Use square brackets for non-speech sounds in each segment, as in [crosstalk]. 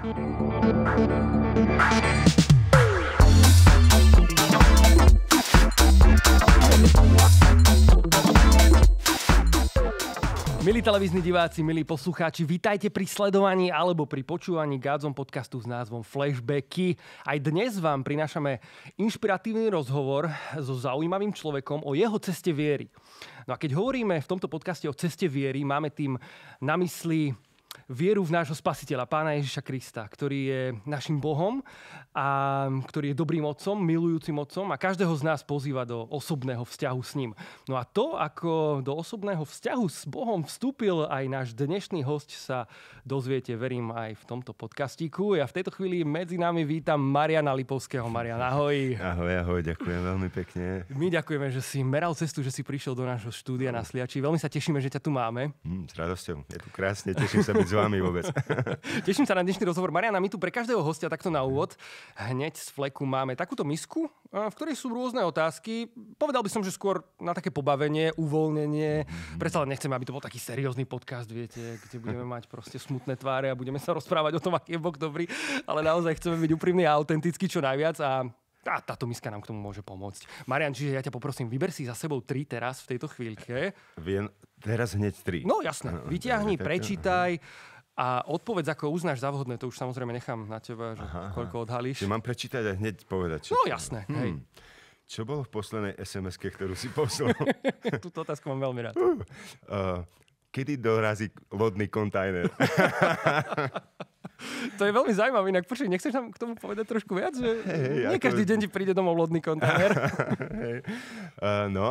Milí televízni diváci, milí poslucháči, vítajte pri sledovaní alebo pri počúvaní Gádzom podcastu s názvom Flashbacky. Aj dnes vám prinášame inšpiratívny rozhovor so zaujímavým človekom o jeho ceste viery. No a keď hovoríme v tomto podcaste o ceste viery, máme tým na mysli vieru v nášho spasiteľa, pána Ježiša Krista, ktorý je našim Bohom a ktorý je dobrým otcom, milujúcim otcom a každého z nás pozýva do osobného vzťahu s ním. No a to, ako do osobného vzťahu s Bohom vstúpil aj náš dnešný host, sa dozviete, verím, aj v tomto podcastíku. Ja v tejto chvíli medzi nami vítam Mariana Lipovského. Marian, ahoj. Ahoj, ahoj, ďakujem veľmi pekne. My ďakujeme, že si meral cestu, že si prišiel do nášho štúdia na Sliači. Veľmi sa tešíme, že ťa tu máme. Mm, s radosťou. Je tu krásne, teším sa byť s vami vôbec. [laughs] Teším sa na dnešný rozhovor. Mariana, my tu pre každého hostia takto na úvod hneď z fleku máme takúto misku, eh, v ktorej sú rôzne otázky. Povedal by som, že skôr na také pobavenie, uvoľnenie. Mm-hmm. Predsa len nechceme, aby to bol taký seriózny podcast, viete, kde budeme mať proste smutné tváre a budeme sa rozprávať o tom, aký je bok dobrý, ale naozaj chceme byť úprimní a autentickí čo najviac a a táto miska nám k tomu môže pomôcť. Marian, čiže ja ťa poprosím, vyber si za sebou tri teraz v tejto chvíľke. Viem, teraz hneď tri. No jasné, vyťahni, prečítaj a odpoveď, ako uznáš za vhodné, to už samozrejme nechám na teba, že aha, koľko odhalíš. Čiže mám prečítať a hneď povedať. Čo... No jasné, hmm. hej. Čo bolo v poslednej sms ktorú si poslal? [laughs] Túto otázku mám veľmi rád. Uh, uh, kedy dorazí lodný kontajner? [laughs] [laughs] to je veľmi zaujímavé. Inak počuj, nechceš nám k tomu povedať trošku viac? Že hey, nie ako... každý deň ti príde domov lodný kontajner. [laughs] hey. uh, eh, no,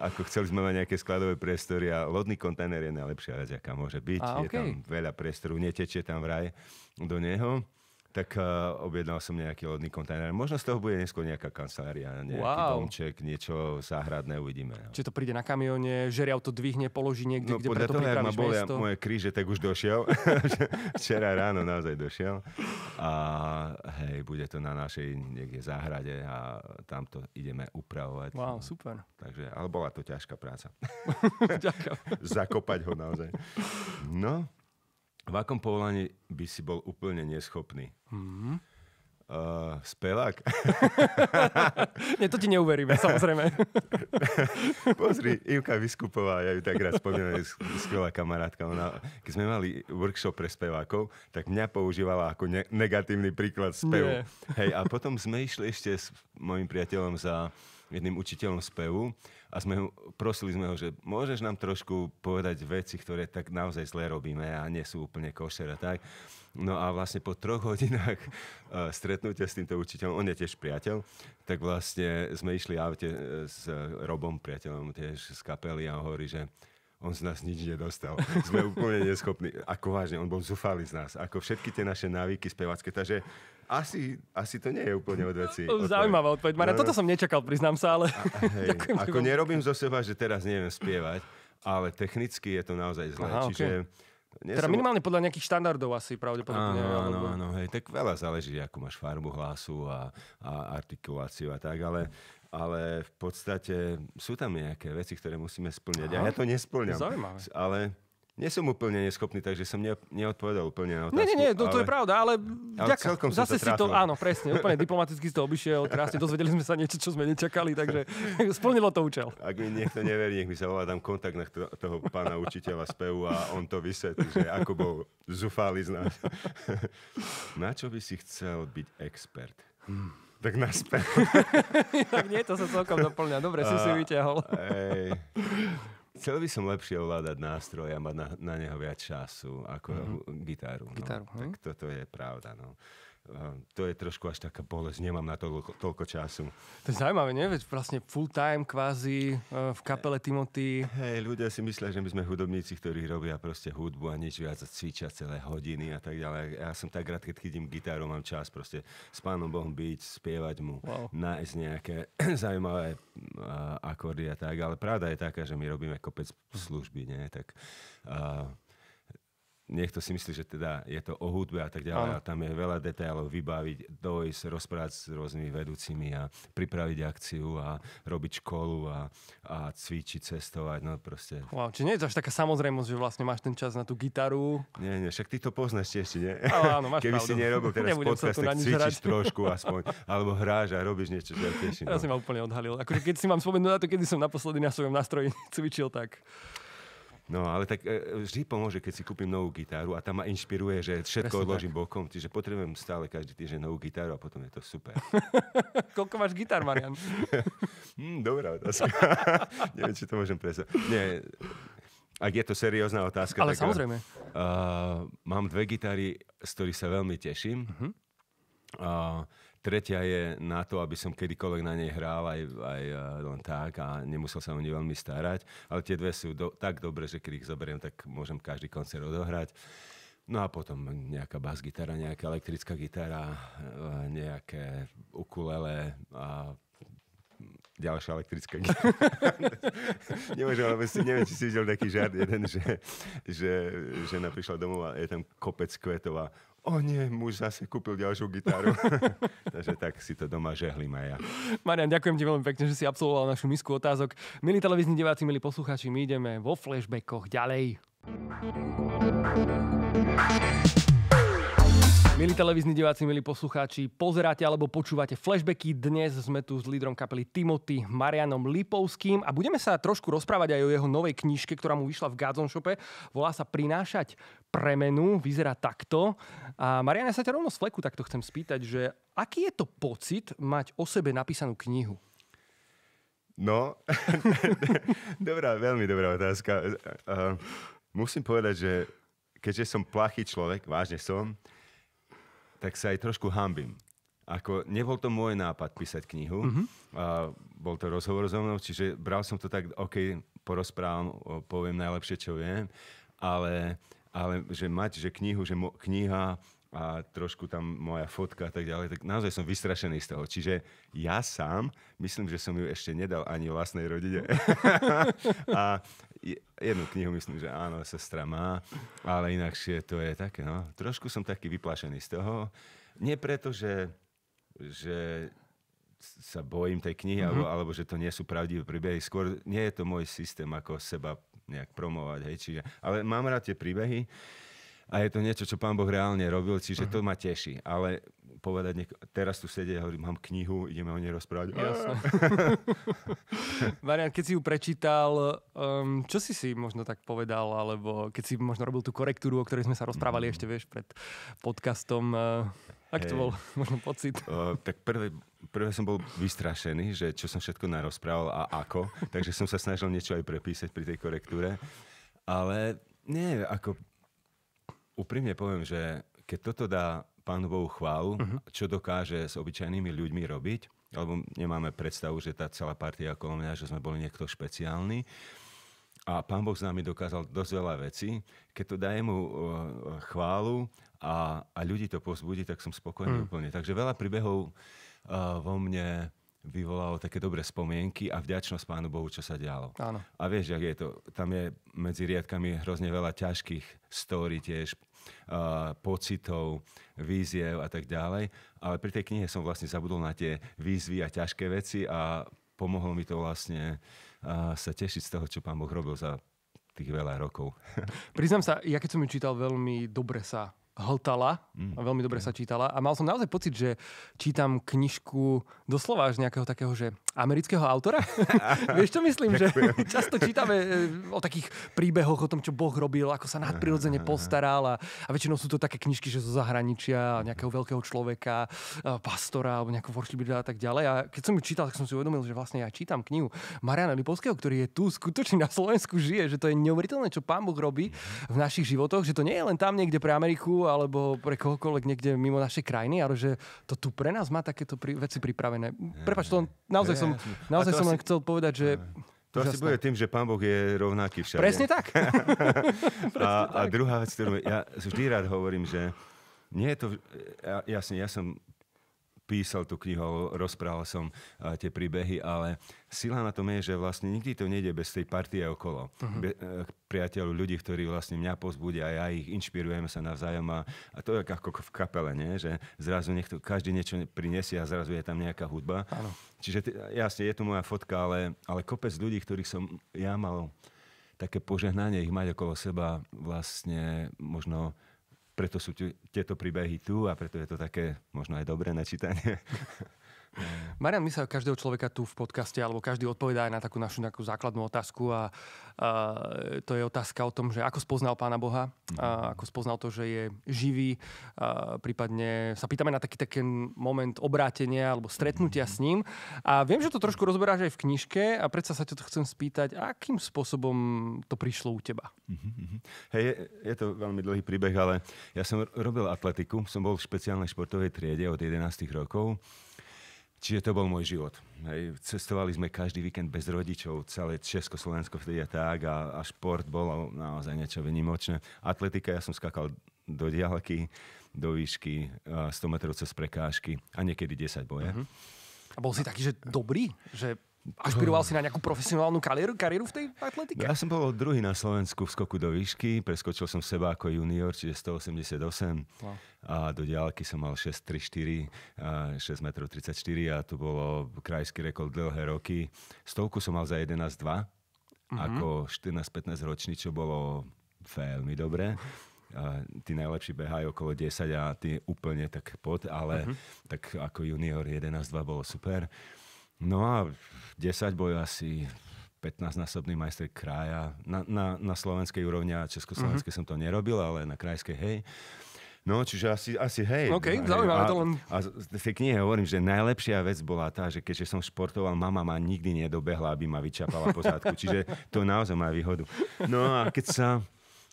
ako chceli sme mať nejaké skladové priestory a lodný kontajner je najlepšia vec, aká môže byť. A, okay. Je tam veľa priestoru, netečie tam vraj do neho tak uh, objednal som nejaký lodný kontajner. Možno z toho bude neskôr nejaká kancelária, nejaký wow. domček, niečo záhradné, uvidíme. No. Či to príde na kamióne, žeriav to dvihne, položí niekde, no, kde preto toho, ak ma Ja, moje kríže, tak už došiel. [laughs] Včera ráno naozaj došiel. A hej, bude to na našej niekde záhrade a tam to ideme upravovať. Wow, no. super. Takže, ale bola to ťažká práca. [laughs] [laughs] Zakopať ho naozaj. No, v akom povolaní by si bol úplne neschopný? Mm-hmm. Uh, spelák? [laughs] Nie, to ti neuveríme, samozrejme. [laughs] Pozri, Ivka Vyskupová, ja ju tak raz spomínam, je skvelá kamarátka. Ona, keď sme mali workshop pre spevákov, tak mňa používala ako ne- negatívny príklad spevu. Hej, a potom sme išli ešte s mojim priateľom za jedným učiteľom spevu a sme ho, prosili sme ho, že môžeš nám trošku povedať veci, ktoré tak naozaj zle robíme a nie sú úplne košer a tak. No a vlastne po troch hodinách uh, [laughs] stretnutia s týmto učiteľom, on je tiež priateľ, tak vlastne sme išli aute eh, s Robom, priateľom tiež z kapely a hovorí, že on z nás nič nedostal. Sme úplne neschopní. Ako vážne, on bol zúfalý z nás. Ako všetky tie naše návyky spevacké. Takže asi, asi to nie je úplne od veci. Zaujímavá odpoveď. Mara, no, no, toto som nečakal, priznám sa, ale... A, hej, [laughs] Ďakujem, ako nerobím zo seba, že teraz neviem spievať, ale technicky je to naozaj zlé. Aha, čiže... Okay. Nie teda som... minimálne podľa nejakých štandardov asi pravdepodobne. Áno, áno, áno, hej, tak veľa záleží, ako máš farbu hlasu a, a artikuláciu a tak, ale ale v podstate sú tam nejaké veci, ktoré musíme splňať. Aha. A ja to nesplňam. Zaujímavé. Ale nie som úplne neschopný, takže som ne, neodpovedal úplne na otázku. Nie, nie, nie, to, ale, to je pravda, ale, ale celkom Zase si to, áno, presne, úplne diplomaticky si to obišiel, krásne, dozvedeli sme sa niečo, čo sme nečakali, takže [laughs] splnilo to účel. Ak mi niekto neverí, nech mi zavolá, dám kontakt na to, toho pána učiteľa PU a on to vysvetlí, že ako bol zúfalý z nás. [laughs] na čo by si chcel byť expert? Hmm. Tak naspäť. [laughs] tak nie, to sa celkom doplňa. Dobre, si si vyťahol. ej. Chcel by som lepšie ovládať nástroj a mať na, na neho viac času ako mm-hmm. gitaru. No. gitaru hm? Tak toto je pravda. No. Eh, to je trošku až taká bolesť, nemám na to toľko, toľko času. To je zaujímavé, nie? Veď vlastne full time kvázi eh, v kapele eh, Timothy. Hej, ľudia si myslia, že my sme hudobníci, ktorí robia proste hudbu a nič viac a cvičia celé hodiny a tak ďalej. Ja som tak rád, keď chytím gitaru, mám čas proste s Pánom Bohom byť, spievať mu, wow. nájsť nejaké [clears throat] zaujímavé akordy a tak, ale pravda je taká, že my robíme kopec služby, nie? Tak uh, niekto si myslí, že teda je to o hudbe a tak ďalej, ano. a tam je veľa detailov vybaviť, dojsť, rozprávať s rôznymi vedúcimi a pripraviť akciu a robiť školu a, a cvičiť, cestovať, no proste. Wow, či nie je to až taká samozrejmosť, že vlastne máš ten čas na tú gitaru? Nie, nie, však ty to poznáš tiež, nie? Áno, áno, máš Keby pravdu. si nerobil teraz podcast, tak cvičíš hrať. trošku aspoň, alebo hráš a robíš niečo, čo ja teším. [laughs] Ja no. si ma úplne odhalil. Akože keď si mám spomenúť na to, kedy som naposledy na svojom nástroji [laughs] cvičil, tak No, ale tak e, e, vždy pomôže, keď si kúpim novú gitáru a tam ma inšpiruje, že všetko Presne odložím tak. bokom, čiže potrebujem stále každý týždeň novú gitáru a potom je to super. [laughs] Koľko máš gitár, Marian? [laughs] hmm, dobrá otázka. [laughs] Neviem, či to môžem presať. Nie, ak je to seriózna otázka. Ale tak, e, samozrejme. Uh, mám dve gitary, z ktorých sa veľmi teším. Uh-huh. Uh, Tretia je na to, aby som kedykoľvek na nej hral aj, aj eh, len tak a nemusel sa o ne veľmi starať. Ale tie dve sú do, tak dobré, že keď ich zoberiem, tak môžem každý koncert odohrať. No a potom nejaká bas-gitara, nejaká elektrická gitara, eh, nejaké ukulele a ďalšia elektrická gitara. [laughs] Nemôžem, ale si, neviem, či si videl taký žart jeden, že, že žena prišla domov a je tam kopec kvetov a o nie, muž zase kúpil ďalšiu gitaru. [laughs] Takže tak si to doma žehlim aj ja. Marian, ďakujem ti veľmi pekne, že si absolvoval našu misku otázok. Milí televízni diváci, milí poslucháči, my ideme vo flashbackoch ďalej. Milí televízni diváci, milí poslucháči, pozeráte alebo počúvate flashbacky. Dnes sme tu s lídrom kapely Timothy Marianom Lipovským a budeme sa trošku rozprávať aj o jeho novej knižke, ktorá mu vyšla v Gazon Shope. Volá sa Prinášať premenu, vyzerá takto. A Mariana, ja sa ťa rovno z fleku takto chcem spýtať, že aký je to pocit mať o sebe napísanú knihu? No, [laughs] dobrá, veľmi dobrá otázka. Uh, musím povedať, že keďže som plachý človek, vážne som, tak sa aj trošku hambím. Ako, nebol to môj nápad písať knihu, mm-hmm. a bol to rozhovor so mnou, čiže bral som to tak, OK, porozprávam, poviem najlepšie, čo viem, ale, ale že mať, že knihu, že mo- kniha a trošku tam moja fotka a tak ďalej, tak naozaj som vystrašený z toho. Čiže ja sám, myslím, že som ju ešte nedal ani vlastnej rodine. [laughs] a, jednu knihu myslím, že áno, sestra má, ale inakšie to je také, no. Trošku som taký vyplašený z toho. Nie preto, že, že sa bojím tej knihy, mm-hmm. alebo, mhm. alebo že to nie sú pravdivé príbehy. Skôr nie je to môj systém, ako seba nejak promovať, hej. Čiže, ale mám rád tie príbehy a je to niečo, čo pán Boh reálne robil, čiže mm-hmm. to mhm. ma teší. Ale povedať, niek- teraz tu sedie, a hovorím, mám knihu, ideme o nej rozprávať. Jasne. [laughs] Marian, keď si ju prečítal, um, čo si si možno tak povedal, alebo keď si možno robil tú korektúru, o ktorej sme sa rozprávali mm. ešte, vieš, pred podcastom, uh, ak hey. to bol [laughs] možno pocit? Uh, tak prvé, prvé som bol vystrašený, že čo som všetko narozprával a ako, takže som sa snažil niečo aj prepísať pri tej korektúre, ale nie, ako úprimne poviem, že keď toto dá pánovou chválu, uh-huh. Mhm. čo dokáže s obyčajnými ľuďmi robiť, lebo nemáme predstavu, že tá celá partia okolo mňa, že sme boli niekto špeciálny. A pán Boh s nami dokázal dosť veľa vecí. Keď to daje mu chválu a, a ľudí to pozbudí, tak som spokojný mm. úplne. Takže veľa príbehov uh, vo mne vyvolalo také dobré spomienky a vďačnosť Pánu Bohu, čo sa dialo. Áno. A vieš, ak je to, tam je medzi riadkami hrozne veľa ťažkých story tiež, Eh, pocitov, víziev a tak ďalej. Ale pri tej knihe som vlastne zabudol na tie výzvy a ťažké veci a pomohlo mi to vlastne eh, sa tešiť z toho, čo pán Boh robil za tých veľa rokov. [laughs] Priznám sa, ja keď som ju čítal, veľmi dobre sa hltala mm, a veľmi dobre okay. Mm. sa čítala a mal som naozaj pocit, že čítam knižku doslova až nejakého takého, že amerického autora? [laughs] Vieš, čo myslím? Že [laughs] často čítame e, o takých príbehoch, o tom, čo Boh robil, ako sa nadprirodzene postaral a, a väčšinou sú to také knižky, že zo zahraničia, nejakého veľkého človeka, pastora alebo nejakého worshipera a tak ďalej. A keď som ju čítal, tak som si uvedomil, že vlastne ja čítam knihu Mariana Lipovského, ktorý je tu skutočne na Slovensku žije, že to je neuveriteľné, čo Pán Boh robí v našich životoch, že to nie je len tam niekde pre Ameriku alebo pre kohokoľvek niekde mimo našej krajiny, ale že to tu pre nás má takéto pri, veci pripravené. Prepač, to naozaj som, naozaj som asi... len chcel povedať, že... To Užasné. asi bude tým, že Pán Boh je rovnaký všade. Presne tak. [laughs] [laughs] a, a druhá vec, ktorú ja vždy rád hovorím, že nie je to... Ja, jasne, ja som písal tú knihu, rozprával som uh, tie príbehy, ale sila na tom je, že vlastne nikdy to nejde bez tej partie okolo. Uh-huh. Be, uh, e, priateľov, ľudí, ktorí vlastne mňa pozbudia a ja ich inšpirujem sa navzájom a, a to je ako v kapele, nie? že zrazu niekto, každý niečo prinesie a zrazu je tam nejaká hudba. Áno. Čiže jasne, je to moja fotka, ale, ale kopec ľudí, ktorých som ja mal také požehnanie ich mať okolo seba vlastne možno preto sú tieto príbehy tu a preto je to také možno aj dobré načítanie. [laughs] Mm. Marian, my sa každého človeka tu v podcaste, alebo každý odpovedá aj na takú našu nejakú základnú otázku a, a to je otázka o tom, že ako spoznal Pána Boha, a mm. ako spoznal to, že je živý, a prípadne sa pýtame na taký taký moment obrátenia alebo stretnutia mm. s ním. A viem, že to trošku rozberáš aj v knižke a predsa sa ťa to chcem spýtať, akým spôsobom to prišlo u teba? Mhm, mhm. Hej, je, je to veľmi dlhý príbeh, ale ja som robil atletiku, som bol v špeciálnej športovej triede od 11 rokov. Čiže to bol môj život. Hej. Cestovali sme každý víkend bez rodičov, celé Československo vtedy a tak a, a šport bol naozaj niečo vynimočné. Atletika, ja som skakal do diaľky, do výšky, 100 metrov cez prekážky a niekedy 10 boje. Uh-huh. A bol si taký, že dobrý? Že ašpiroval si na nejakú profesionálnu kariéru, kariéru v tej atletike? Ja som bol druhý na Slovensku v skoku do výšky, preskočil som seba ako junior, čiže 188 wow. a do diálky som mal 634, 6 m 34 a to bolo krajský rekord dlhé roky. Stovku som mal za 11,2 mm-hmm. ako 14-15 ročný, čo bolo veľmi dobré. A tí najlepší behajú okolo 10 a ty úplne tak pod, ale uh-huh. tak ako junior 11-2 bolo super. No a 10 bol asi 15-násobný majster kraja. Na, na, na slovenskej úrovni a československej mm-hmm. som to nerobil, ale na krajskej, hej. No, čiže asi, asi hej. OK, zaujímavé to len. A v tej knihe hovorím, že najlepšia vec bola tá, že keďže som športoval, mama ma nikdy nedobehla, aby ma vyčapala po zadku. čiže to naozaj má výhodu. No a keď sa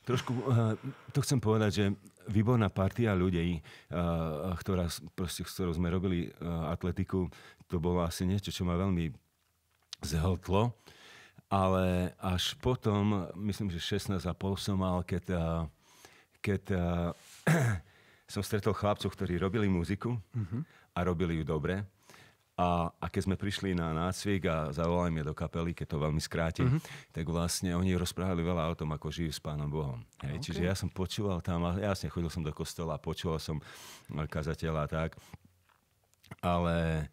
trošku, eh, to chcem povedať, že výborná partia ľudí, eh, ktorá, proste, ktorou sme robili eh, atletiku, to bolo asi niečo, čo ma veľmi zhltlo. Ale až potom, myslím, že 16 a pol som mal, keď, eh, keď [clears throat] som stretol chlapcov, ktorí robili muziku mm-hmm. a robili ju dobre a, a keď sme prišli na nácvik a zavolali mi do kapely, keď to veľmi skrátim, mm-hmm. tak vlastne oni rozprávali veľa o tom, ako žijú s Pánom Bohom. Hej, okay. Čiže ja som počúval tam, a jasne, chodil som do kostola, počúval som eh, kazateľa a tak, ale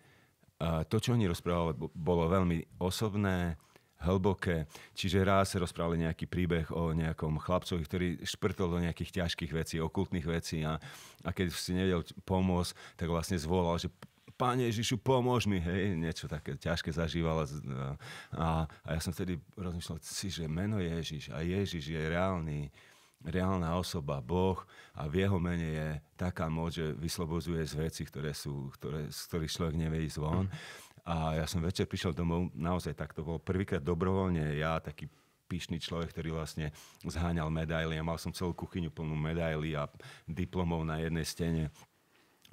a eh, to, čo oni rozprávali, bolo veľmi osobné, hlboké. Čiže raz rozprávali nejaký príbeh o nejakom chlapcovi, ktorý šprtol do nejakých ťažkých vecí, okultných vecí a, a keď si nevedel pomôcť, tak vlastne zvolal, že Pane Ježišu, pomôž mi, hej, niečo také ťažké zažívala. A, a ja som vtedy rozmýšľal si, že meno Ježiš a Ježiš je reálny, reálna osoba, Boh a v jeho mene je taká moc, že vyslobozuje z veci, ktoré sú, ktoré, z ktorých človek nevie ísť von. A ja som večer prišiel domov, naozaj tak to bolo prvýkrát dobrovoľne, ja taký pyšný človek, ktorý vlastne zháňal medaily a ja mal som celú kuchyňu plnú medaily a diplomov na jednej stene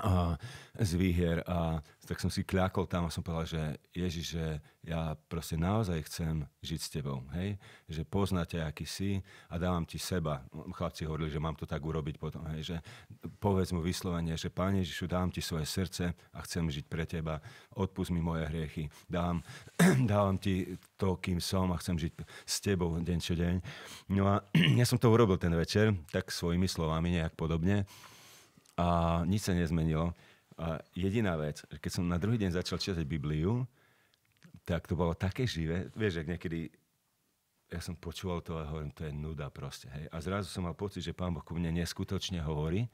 a, z výhier a tak som si kľakol tam a som povedal, že Ježiš, že ja proste naozaj chcem žiť s tebou, hej? Že poznáte, aký si a dávam ti seba. Chlapci hovorili, že mám to tak urobiť potom, hej? Že povedz mu vyslovene, že Pane Ježišu, dám ti svoje srdce a chcem žiť pre teba. Odpust mi moje hriechy. Dám, [clears throat] dávam ti to, kým som a chcem žiť s tebou deň čo deň. No a [clears throat] ja som to urobil ten večer, tak svojimi slovami nejak podobne. A nič sa nezmenilo. A jediná vec, keď som na druhý deň začal čítať Bibliu, tak to bolo také živé. Vieš, ak niekedy ja som počúval to a hovorím, to je nuda proste. Hej. A zrazu som mal pocit, že Pán Boh ku mne neskutočne hovorí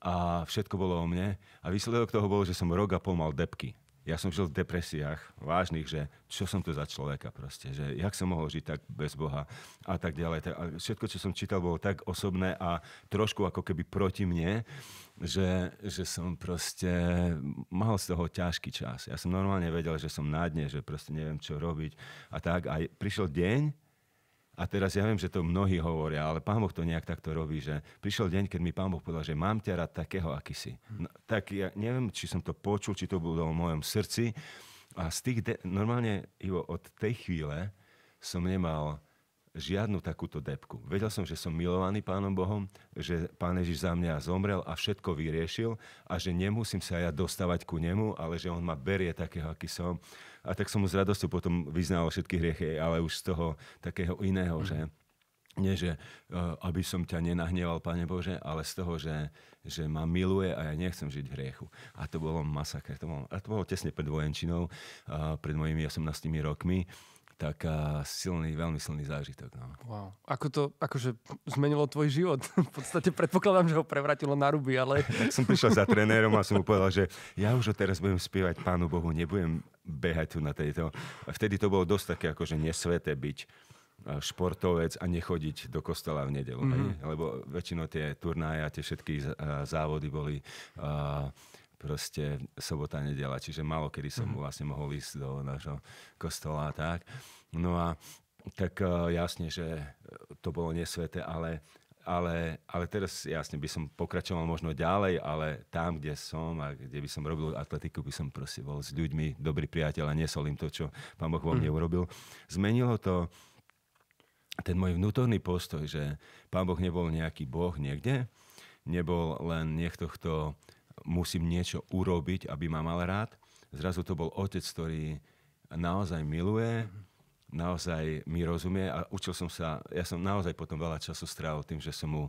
a všetko bolo o mne. A výsledok toho bolo, že som rok a pol mal depky ja som žil v depresiách vážnych, že čo som to za človeka proste, že jak som mohol žiť tak bez Boha a tak ďalej. A všetko, čo som čítal, bolo tak osobné a trošku ako keby proti mne, že, že som proste mal z toho ťažký čas. Ja som normálne vedel, že som na dne, že proste neviem, čo robiť a tak. A prišiel deň, a teraz ja viem, že to mnohí hovoria, ale pán Boh to nejak takto robí, že prišiel deň, keď mi pán Boh povedal, že mám ťa rád takého, aký si. No, tak ja neviem, či som to počul, či to bolo v mojom srdci. A z tých, de- normálne, Ivo, od tej chvíle som nemal žiadnu takúto depku. Vedel som, že som milovaný Pánom Bohom, že Pán Ježiš za mňa zomrel a všetko vyriešil a že nemusím sa ja dostávať ku nemu, ale že on ma berie takého, aký som. A tak som mu s radosťou potom vyznal všetky hriechy, ale už z toho takého iného, mm. že mhm. nie, že uh, aby som ťa nenahneval, Pane Bože, ale z toho, že, že ma miluje a ja nechcem žiť v hriechu. A to bolo masaker. To bolo, a to bolo tesne pred vojenčinou, uh, pred mojimi 18 rokmi tak a silný, veľmi silný zážitok. No. Wow. Ako to akože zmenilo tvoj život? [laughs] v podstate predpokladám, že ho prevratilo na ruby, ale... [laughs] tak som prišiel za trenérom a som mu povedal, že ja už teraz budem spievať Pánu Bohu, nebudem behať tu na tejto. A vtedy to bolo dosť také akože nesveté byť športovec a nechodiť do kostola v nedelu. Mm-hmm. Lebo väčšinou tie turnaje a tie všetky závody boli uh, proste sobota, nedela, čiže malo kedy som mhm. vlastne mohol ísť do nášho kostola a tak. No a tak e, jasne, že e, to bolo nesvete, ale, ale, ale teraz jasne by som pokračoval možno ďalej, ale tam, kde som a kde by som robil atletiku, by som proste bol s ľuďmi, dobrý priateľ a nesol im to, čo pán Boh vo mne mhm. urobil. Zmenilo to ten môj vnútorný postoj, že pán Boh nebol nejaký Boh niekde, nebol len niekto, kto musím niečo urobiť, aby ma mal rád. Zrazu to bol otec, ktorý naozaj miluje, naozaj mi rozumie a učil som sa, ja som naozaj potom veľa času strávil tým, že som, mu,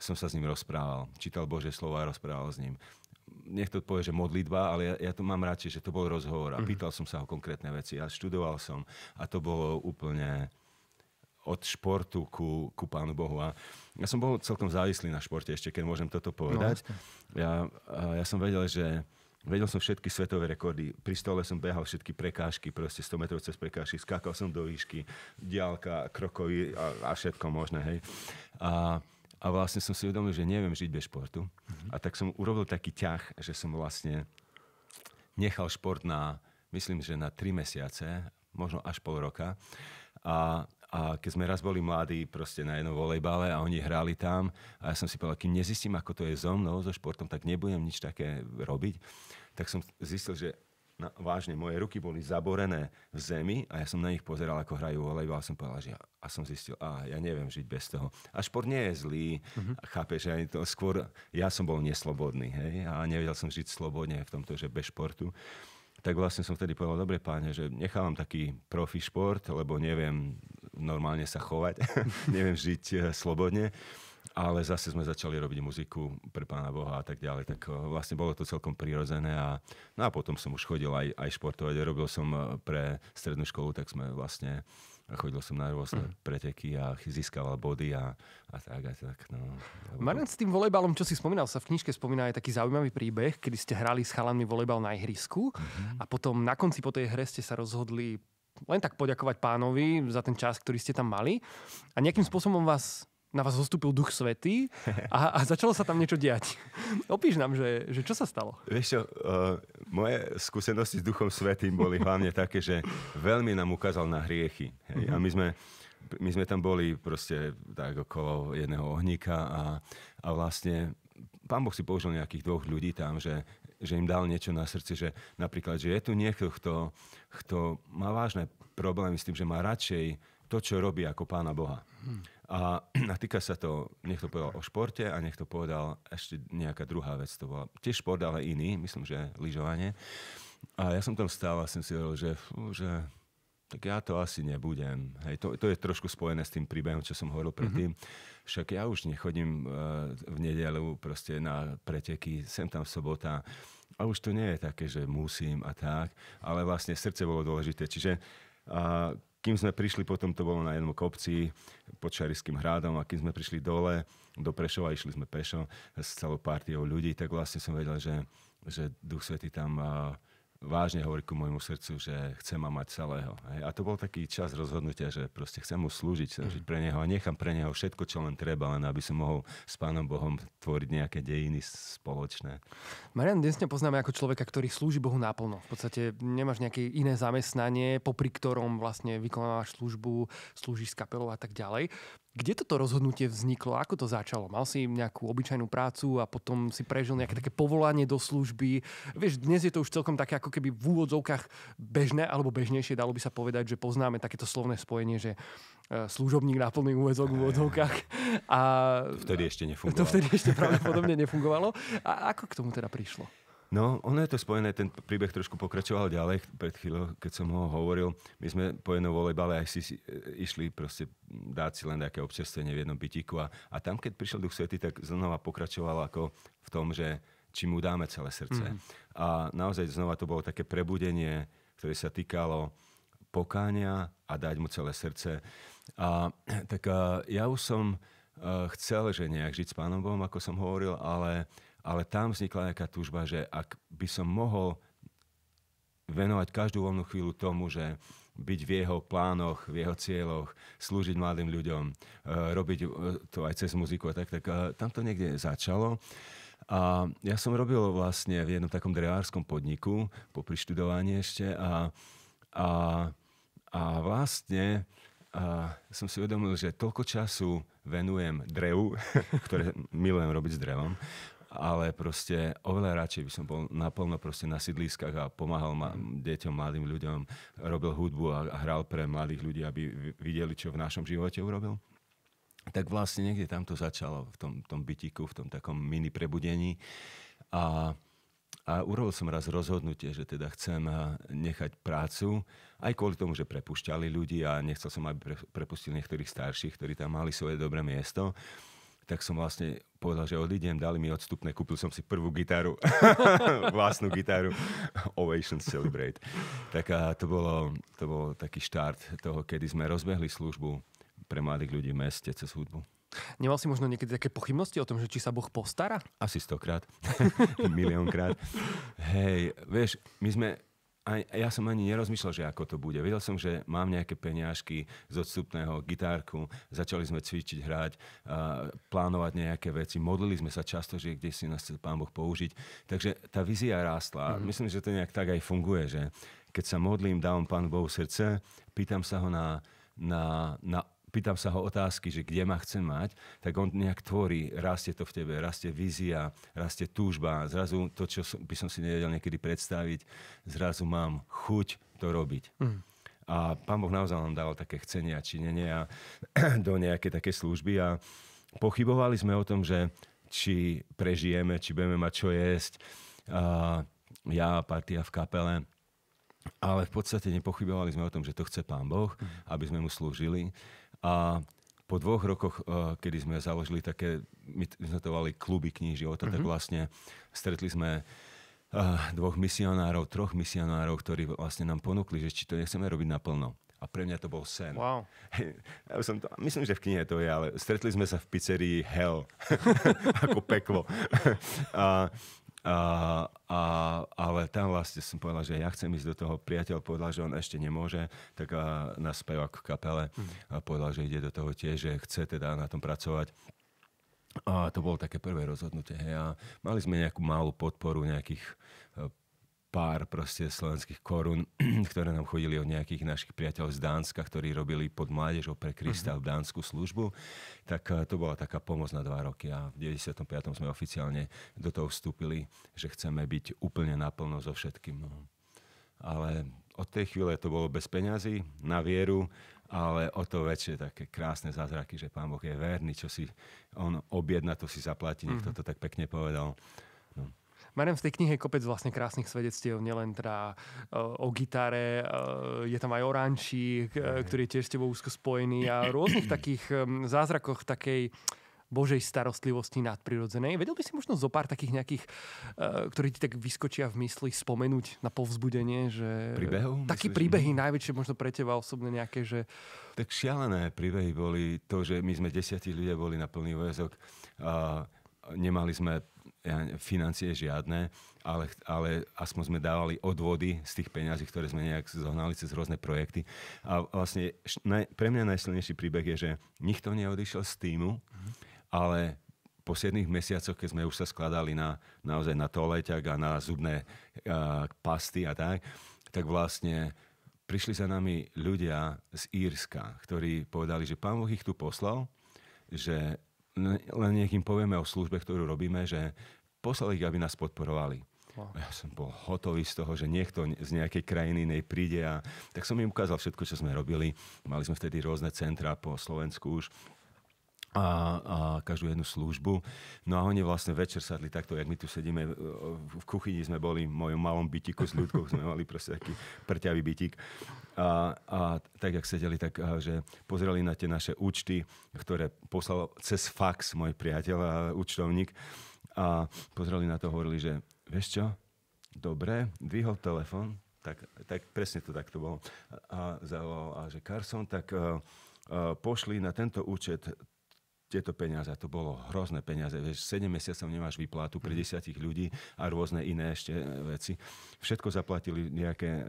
som sa s ním rozprával. Čítal Bože slovo a rozprával s ním. to povie, že modlitba, ale ja, ja to mám radšej, že to bol rozhovor a mhm. pýtal som sa o konkrétne veci a študoval som a to bolo úplne od športu ku, ku Pánu Bohu. A ja som bol celkom závislý na športe, ešte keď môžem toto povedať. No, ja, ja som vedel, že Vedel som všetky svetové rekordy. Pri stole som behal všetky prekážky, proste 100 metrov cez prekážky. Skákal som do výšky, diálka, krokovi a, a všetko možné, hej. A, a vlastne som si uvedomil, že neviem žiť bez športu. Mm-hmm. A tak som urobil taký ťah, že som vlastne nechal šport na, myslím, že na 3 mesiace, možno až pol roka. A a keď sme raz boli mladí proste na jednom volejbale a oni hrali tam a ja som si povedal, kým nezistím, ako to je so mnou, so športom, tak nebudem nič také robiť. Tak som zistil, že na, no, vážne, moje ruky boli zaborené v zemi a ja som na nich pozeral, ako hrajú volejbal, som povedal, že ja, a som zistil, a ja neviem žiť bez toho. A šport nie je zlý, uh-huh. chápeš, ja to, skôr ja som bol neslobodný, hej, a nevedel som žiť slobodne v tomto, že bez športu tak vlastne som vtedy povedal, dobre páne, že nechávam taký profi šport, lebo neviem normálne sa chovať, [laughs] neviem žiť e, slobodne. Ale zase sme začali robiť muziku pre pána Boha a tak ďalej. Tak e, vlastne bolo to celkom prirodzené. A, no a potom som už chodil aj, aj športovať. Robil som e, pre strednú školu, tak sme vlastne chodil som na rôzne mm. preteky a získaval body a, a tak a tak. No. Marian, s tým volejbalom, čo si spomínal, sa v knižke spomína aj taký zaujímavý príbeh, kedy ste hrali s chalanmi volejbal na ihrisku mm-hmm. a potom na konci po tej hre ste sa rozhodli len tak poďakovať pánovi za ten čas, ktorý ste tam mali. A nejakým spôsobom vás na vás zostúpil Duch Svetý a, a začalo sa tam niečo diať. [laughs] Opíš nám, že, že čo sa stalo? Vieš čo, uh, moje skúsenosti s Duchom Svetým boli hlavne také, že veľmi nám ukázal na hriechy. Hej? A my sme, my sme tam boli proste tak okolo jedného ohníka a, a vlastne pán Boh si použil nejakých dvoch ľudí tam, že, že im dal niečo na srdci, že napríklad, že je tu niekto, kto uh, kto má vážne problémy s tým, že má radšej to, čo robí ako pána Boha. Hm. A, [clears throat] a týka sa to, to povedal o športe a to povedal ešte nejaká druhá vec, to bola tiež šport, ale iný, myslím, že lyžovanie. A ja som tam stál a som si hovoril, že, fú, že tak ja to asi nebudem. Hej, to, to je trošku spojené s tým príbehom, čo som hovoril predtým. Mm-hmm. Však ja už nechodím uh, v nedelu proste na preteky, sem tam sobota a už to nie je také, že musím a tak, ale vlastne srdce bolo dôležité. Čiže a kým sme prišli, potom to bolo na jednom kopci pod Šariským hradom a kým sme prišli dole do Prešova, išli sme pešo s celou partiou ľudí, tak vlastne som vedel, že, že Duch Svety tam... A, vážne hovorí ku môjmu srdcu, že chcem ma mať celého. Hej. A to bol taký čas rozhodnutia, že proste chcem mu slúžiť, chcem mhm. žiť pre neho a nechám pre neho všetko, čo len treba, len aby som mohol s Pánom Bohom tvoriť nejaké dejiny spoločné. Marian, dnes ťa poznáme ako človeka, ktorý slúži Bohu naplno. V podstate nemáš nejaké iné zamestnanie, popri ktorom vlastne vykonávaš službu, slúžiš s kapelou a tak ďalej. Kde toto rozhodnutie vzniklo? Ako to začalo? Mal si nejakú obyčajnú prácu a potom si prežil nejaké mhm. také povolanie do služby. Vieš, dnes je to už celkom také ako keby v úvodzovkách bežné alebo bežnejšie, dalo by sa povedať, že poznáme takéto slovné spojenie, že e, služobník na plný úvezok v úvodzovkách. A... Vtedy ešte nefungovalo. To vtedy ešte [laughs] pravdepodobne nefungovalo. A ako k tomu teda prišlo? No, ono je to spojené, ten príbeh trošku pokračoval ďalej pred chvíľou, keď som ho hovoril. My sme po jednom volejbale aj si, e, išli proste dáť si len nejaké občerstvenie v jednom bytíku a, a tam, keď prišiel Duch Svety, tak znova pokračoval ako v tom, že či mu dáme celé srdce. Mm. A naozaj znova to bolo také prebudenie, ktoré sa týkalo pokáňa a dať mu celé srdce. A tak a, e, ja už som a, e, chcel, že nejak žiť s Pánom Bohom, ako som hovoril, ale ale tam vznikla nejaká túžba, že ak by som mohol venovať každú voľnú chvíľu tomu, že byť v jeho plánoch, v jeho cieľoch, slúžiť mladým ľuďom, e, robiť e, to aj cez muziku a tak, tak e, tam to niekde začalo. A ja som robil vlastne v jednom takom drevárskom podniku, po prištudovaní ešte a, a, a vlastne a som si uvedomil, že toľko času venujem drevu, [laughs] ktoré milujem robiť s drevom, ale proste oveľa radšej by som bol naplno proste na sídliskách a pomáhal ma, deťom, mladým ľuďom, robil hudbu a, a hral pre mladých ľudí, aby videli, čo v našom živote urobil. Tak vlastne niekde tam to začalo, v tom, tom bytiku, v tom takom mini prebudení. A a urobil som raz rozhodnutie, že teda chcem eh, nechať prácu, aj kvôli tomu, že prepušťali ľudí a nechcel som, aby prepustili niektorých starších, ktorí tam mali svoje dobré miesto tak som vlastne povedal, že odídem, dali mi odstupné, kúpil som si prvú gitaru, [laughs] vlastnú gitaru, Ovation Celebrate. Tak a to, bolo, to bol taký štart toho, kedy sme rozbehli službu pre mladých ľudí v meste cez hudbu. Nemal si možno niekedy také pochybnosti o tom, že či sa Boh postará? Asi stokrát, [laughs] miliónkrát. Hej, vieš, my sme a ja som ani nerozmýšľal, že ako to bude. Vedel som, že mám nejaké peňažky z odstupného, gitárku, začali sme cvičiť, hrať, a plánovať nejaké veci, modlili sme sa často, že kde si nás chcel Pán Boh použiť. Takže tá vizia rástla. Mm-hmm. Myslím, že to nejak tak aj funguje, že keď sa modlím, dávam Pán Bohu srdce, pýtam sa ho na, na, na pýtam sa ho otázky, že kde ma chce mať, tak on nejak tvorí, rastie to v tebe, rastie vízia, rastie túžba, zrazu to, čo by som si nevedel niekedy predstaviť, zrazu mám chuť to robiť. Mm. A pán Boh naozaj nám dal také chcenia, činenia [clears throat] do nejaké také služby a pochybovali sme o tom, že či prežijeme, či budeme mať čo jesť. A ja a partia v kapele. Ale v podstate nepochybovali sme o tom, že to chce pán Boh, mm. aby sme mu slúžili. A po dvoch rokoch, eh, kedy sme založili také, my sme to volali kluby kníh života, mm-hmm. tak mhm. vlastne stretli sme eh, dvoch misionárov, troch misionárov, ktorí vlastne nám ponúkli, že či to nechceme robiť naplno. A pre mňa to bol sen. Wow. Ja som to, myslím, že v knihe to je, ale stretli sme sa v pizzerii Hell. [laughs] Ako peklo. [laughs] a, a, a, ale tam vlastne som povedal, že ja chcem ísť do toho. Priateľ povedal, že on ešte nemôže, tak a, na spevak v kapele mhm. a povedal, že ide do toho tiež, že chce teda na tom pracovať. A to bolo také prvé rozhodnutie. Hej. A mali sme nejakú malú podporu nejakých pár proste slovenských korún, [clears throat] ktoré nám chodili od nejakých našich priateľov z Dánska, ktorí robili pod mládežou pre Krista mhm. v Dánsku službu, tak eh, to bola taká pomoc na dva roky a v 95. sme oficiálne do toho vstúpili, že chceme byť úplne naplno so všetkým. No. Ale od tej chvíle to bolo bez peňazí, na vieru, ale o to väčšie také krásne zázraky, že Pán Boh je verný, čo si on objedná, to si zaplatí, niekto mhm. to tak pekne povedal. No. Mariam, v tej knihe je kopec vlastne krásnych svedectiev, nielen teda eh, o gitare, eh, je tam aj Orančí, eh, ktorý je tiež s tebou úzko spojený a rôznych [clears throat] takých zázrakoch takej Božej starostlivosti nadprirodzenej. Vedel by si možno zo pár takých nejakých, ktorí ti tak vyskočia v mysli, spomenúť na povzbudenie, že... Príbehov? Taký myslíš, príbehy ne? najväčšie možno pre teba osobne nejaké, že... Tak šialené príbehy boli to, že my sme desiatí ľudia boli na plný úvezok a nemali sme financie žiadne, ale, ale aspoň sme dávali odvody z tých peňazí, ktoré sme nejak zohnali cez rôzne projekty. A vlastne naj, pre mňa najsilnejší príbeh je, že nikto neodišiel z týmu, ale po 7 mesiacoch, keď sme už sa skladali na, naozaj na toaleťak a na zubné a, pasty a tak, tak vlastne prišli za nami ľudia z Írska, ktorí povedali, že pán Boh ich tu poslal, že len niekým povieme o službe, ktorú robíme, že poslali ich, aby nás podporovali. Wow. Ja som bol hotový z toho, že niekto z nejakej krajiny nej príde a tak som im ukázal všetko, čo sme robili. Mali sme vtedy rôzne centra po Slovensku už a, a každú jednu službu. No a oni vlastne večer sadli takto, jak my tu sedíme, e, v kuchyni sme boli, v mojom malom bytiku s ľudkou sme mali proste taký prťavý bytik. A, a tak, jak sedeli, tak e, že pozreli na tie naše účty, ktoré poslal cez fax môj priateľ a účtovník a pozreli na to, hovorili, že vieš čo, dobre, dvihol telefon, tak, tak presne to takto bolo. A, a zavolal, a že Carson, tak uh, uh, pošli na tento účet tieto peniaze. To bolo hrozné peniaze. Vieš, 7 mesiacov nemáš výplatu pre 10 mhm. ľudí a rôzne iné ešte e, veci. Všetko zaplatili nejaké a,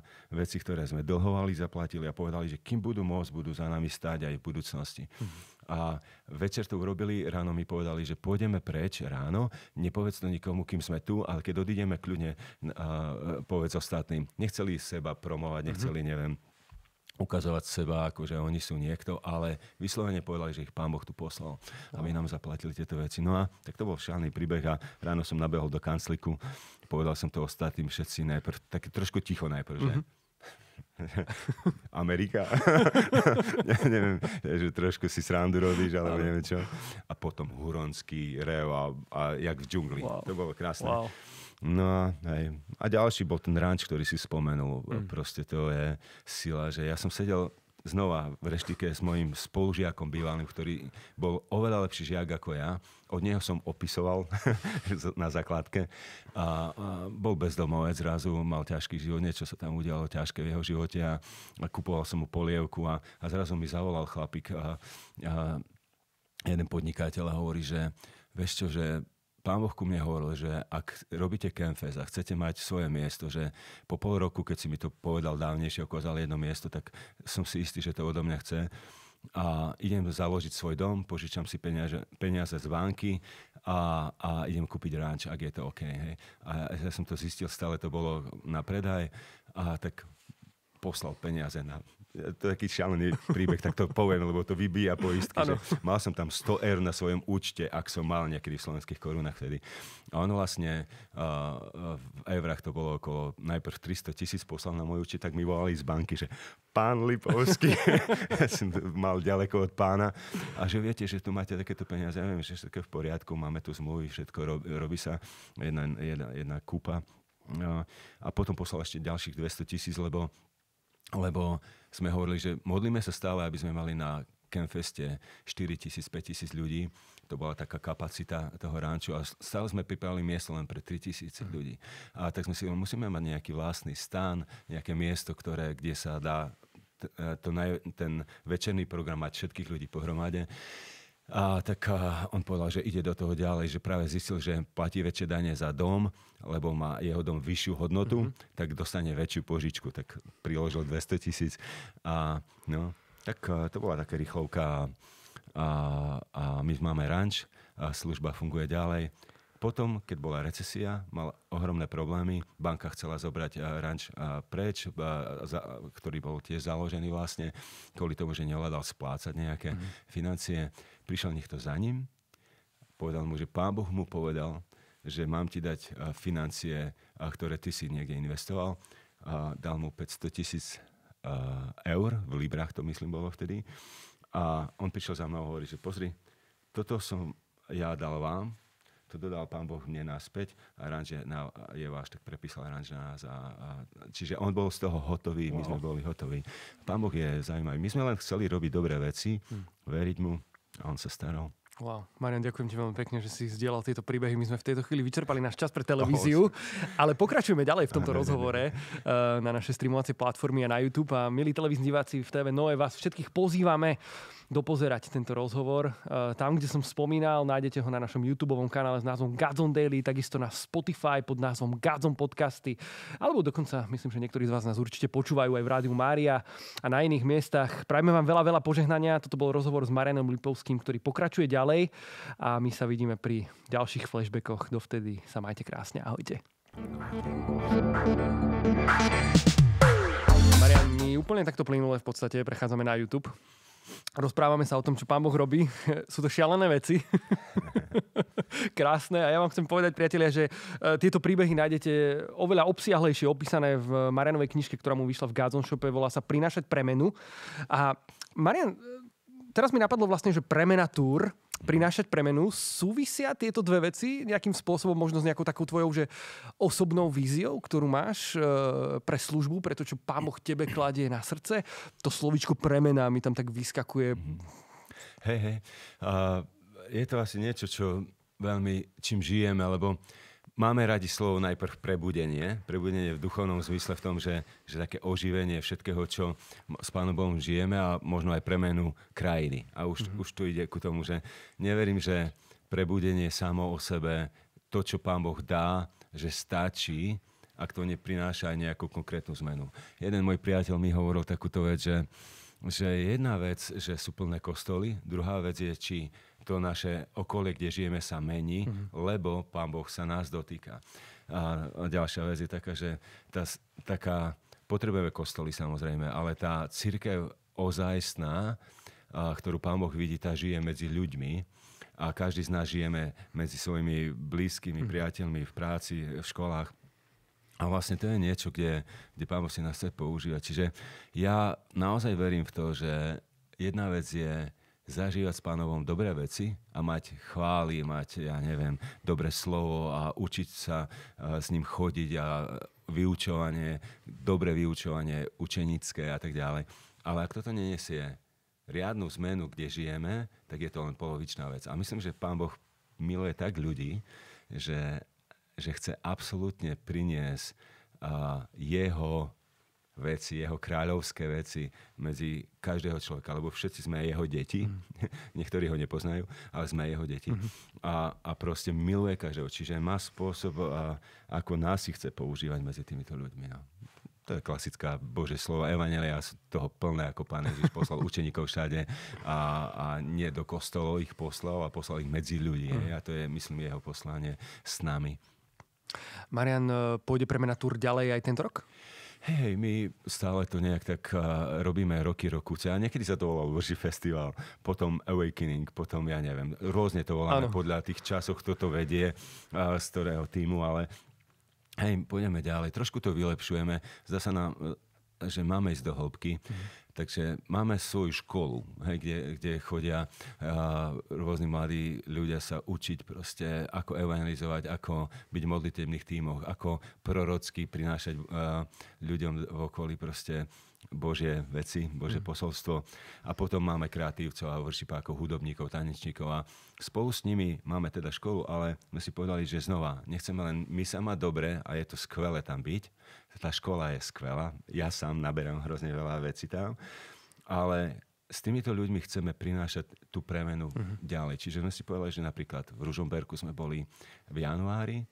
e, veci, ktoré sme dlhovali, zaplatili a povedali, že kým budú môcť, budú za nami stáť aj v budúcnosti. Mm-hmm. A večer to urobili, ráno mi povedali, že pôjdeme preč ráno, nepovedz to nikomu, kým sme tu, ale keď odídeme kľudne, a, e, povedz ostatným. Nechceli seba promovať, mhm. nechceli, mm-hmm. neviem, ukazovať seba, ako že oni sú niekto, ale vyslovene povedali, že ich pán Boh tu poslal, aby no. nám zaplatili tieto veci. No a tak to bol šialný príbeh a ráno som nabehol do kancliku, povedal som to ostatným všetci najprv, tak trošku ticho najprv, že mm-hmm. [laughs] Amerika. [laughs] Ja neviem, že trošku si srandu robíš, ale neviem čo. A potom Huronský, Reo a, a jak v džungli. Wow. To bolo krásne. Wow. No a, hej. a ďalší bol ten ranč, ktorý si spomenul. Mm. Proste to je sila, že ja som sedel znova v reštike s mojim spolužiakom bývalým, ktorý bol oveľa lepší žiak ako ja. Od neho som opisoval [laughs] na základke. A, a bol bezdomovec zrazu, mal ťažký život, niečo sa tam udialo ťažké v jeho živote a, a kupoval som mu polievku a, a zrazu mi zavolal chlapík a, a jeden podnikateľ a hovorí, že vieš čo, že pán Boh ku mne hovoril, že ak robíte Campfest a chcete mať svoje miesto, že po pol roku, keď si mi to povedal dávnejšie, ako za jedno miesto, tak som si istý, že to odo mňa chce a idem založiť svoj dom, požičam si peniaze, peniaze z banky a, a idem kúpiť ranč, ak je to OK. Hej. A ja som to zistil, stále to bolo na predaj a tak poslal peniaze na to je taký šialený príbeh, tak to poviem, lebo to vybíja poistky. Že mal som tam 100 eur na svojom účte, ak som mal niekedy v slovenských korunách vtedy. A on vlastne uh, v eurách to bolo okolo najprv 300 tisíc poslal na môj účet, tak mi volali z banky, že pán Lipovský, [laughs] ja som mal ďaleko od pána, a že viete, že tu máte takéto peniaze, ja viem, že všetko v poriadku, máme tu zmluvy, všetko rob, robí sa jedna, jedna, jedna kúpa. Eh, a potom poslal ešte ďalších 200 tisíc, lebo lebo sme hovorili, že modlíme sa stále, aby sme mali na Campfeste 4 tisíc, 5 tisíc ľudí. To bola taká kapacita toho ranču a stále sme pripravili miesto len pre 3 tisíc mm. ľudí. A tak sme si musíme mať nejaký vlastný stan, nejaké miesto, ktoré, kde sa dá e, to ten večerný program mať všetkých ľudí pohromade. A tak a on povedal, že ide do toho ďalej, že práve zistil, že platí väčšie dane za dom, lebo má jeho dom vyššiu hodnotu, mm-hmm. tak dostane väčšiu požičku. Tak priložil 200 tisíc. A no, tak a, to bola taká rýchlovka. A, a my máme ranč, a služba funguje ďalej. Potom, keď bola recesia, mal ohromné problémy. Banka chcela zobrať ranč preč, ktorý bol tiež založený vlastne, kvôli tomu, že nehľadal splácať nejaké mm. financie prišiel niekto za ním, povedal mu, že pán Boh mu povedal, že mám ti dať eh, financie, eh, ktoré ty si niekde investoval. A dal mu 500 tisíc eh, eur, v librách to myslím bolo vtedy. A on prišiel za mnou a hovorí, že pozri, toto som ja dal vám, to dodal pán Boh mne naspäť a Ranže na, je váš, tak prepísal Ranže na nás. A, a, čiže on bol z toho hotový, my wow. sme boli hotoví. Pán Boh je zaujímavý. My sme len chceli robiť dobré veci, hmm. veriť mu a on sa staral. Wow. Marian, ďakujem ti veľmi pekne, že si zdieľal tieto príbehy. My sme v tejto chvíli vyčerpali náš čas pre televíziu, ale pokračujeme ďalej v tomto rozhovore eh, na naše streamovacie platformy a na YouTube. A milí televízni diváci v TV Noe, vás všetkých pozývame dopozerať tento rozhovor. E, tam, kde som spomínal, nájdete ho na našom YouTube kanále s názvom Gazon Daily, takisto na Spotify pod názvom Gazon Podcasty, alebo dokonca myslím, že niektorí z vás nás určite počúvajú aj v Rádiu Mária a na iných miestach. Prajme vám veľa, veľa požehnania. Toto bol rozhovor s Marianom Lipovským, ktorý pokračuje ďalej a my sa vidíme pri ďalších flashbackoch. Dovtedy sa majte krásne. Ahojte. Marian, my úplne takto plynule v podstate prechádzame na YouTube. Rozprávame sa o tom, čo pán Boh robí. [laughs] Sú to šialené veci. [laughs] Krásne. A ja vám chcem povedať, priatelia, že e, tieto príbehy nájdete oveľa obsiahlejšie opísané v Marianovej knižke, ktorá mu vyšla v Gazon Shope. Volá sa Prinašať premenu. A Marian teraz mi napadlo vlastne, že premena túr, prinášať premenu, súvisia tieto dve veci nejakým spôsobom, možno s nejakou takou tvojou že osobnou víziou, ktorú máš e, pre službu, pre to, čo Pán Boh tebe kladie na srdce? To slovičko premena mi tam tak vyskakuje. Mhm. Hej, hej. Uh, je to asi niečo, čo veľmi, čím žijeme, lebo Máme radi slovo najprv prebudenie. Prebudenie v duchovnom zmysle v tom, že, že také oživenie všetkého, čo s Pánom Bohom žijeme a možno aj premenu krajiny. A už, mm-hmm. už tu ide ku tomu, že neverím, že prebudenie samo o sebe, to, čo Pán Boh dá, že stačí, ak to neprináša aj nejakú konkrétnu zmenu. Jeden môj priateľ mi hovoril takúto vec, že, že jedna vec, že sú plné kostoly, druhá vec je, či to naše okolie, kde žijeme, sa mení, mm-hmm. lebo Pán Boh sa nás dotýka. A, a ďalšia vec je taká, že tá, taká, potrebujeme kostoly samozrejme, ale tá církev ozajstná, a, ktorú Pán Boh vidí, tá žije medzi ľuďmi a každý z nás žijeme medzi svojimi blízkymi, mm-hmm. priateľmi v práci, v školách. A vlastne to je niečo, kde, kde Pán Boh si nás chce používať. Čiže ja naozaj verím v to, že jedna vec je zažívať s pánovom dobré veci a mať chvály, mať, ja neviem, dobré slovo a učiť sa e, s ním chodiť a vyučovanie, dobré vyučovanie učenické a tak ďalej. Ale ak toto nenesie riadnu zmenu, kde žijeme, tak je to len polovičná vec. A myslím, že pán Boh miluje tak ľudí, že, že chce absolútne priniesť e, jeho veci, jeho kráľovské veci medzi každého človeka, lebo všetci sme jeho deti, mm. [laughs] niektorí ho nepoznajú, ale sme jeho deti. Mm. A, a proste miluje každého, čiže má spôsob, a, ako nás si chce používať medzi týmito ľuďmi. No. To je klasická Bože slovo. Evangelia sú toho plné, ako Pán Ježiš poslal učeníkov všade a, a nie do kostolov ich poslal a poslal ich medzi ľudí. Mm. A to je, myslím, jeho poslanie s nami. Marian, e, pôjde na túr ďalej aj tento rok? Hej, my stále to nejak tak uh, robíme roky, roku. A niekedy sa to volalo Vrži festival, potom Awakening, potom ja neviem. Rôzne to voláme ano. podľa tých časoch, kto to vedie, uh, z ktorého týmu, ale Hej, poďme ďalej, trošku to vylepšujeme. Zdá sa nám, že máme ísť do hĺbky. Mm. Takže máme svoju školu, hej, kde, kde chodia a, rôzni mladí ľudia sa učiť proste, ako evangelizovať, ako byť v modlitebných tímoch, ako prorocky prinášať a, ľuďom v okolí proste Božie veci, Božie mm. posolstvo. A potom máme kreatívcov a worshipákov, hudobníkov, tanečníkov a spolu s nimi máme teda školu, ale sme si povedali, že znova, nechceme len my sa má dobre a je to skvelé tam byť, tá škola je skvelá. Ja sám naberám hrozne veľa vecí tam, ale s týmito ľuďmi chceme prinášať tú premenu uh-huh. ďalej. Čiže sme si povedali, že napríklad v Ružomberku sme boli v januári, eh,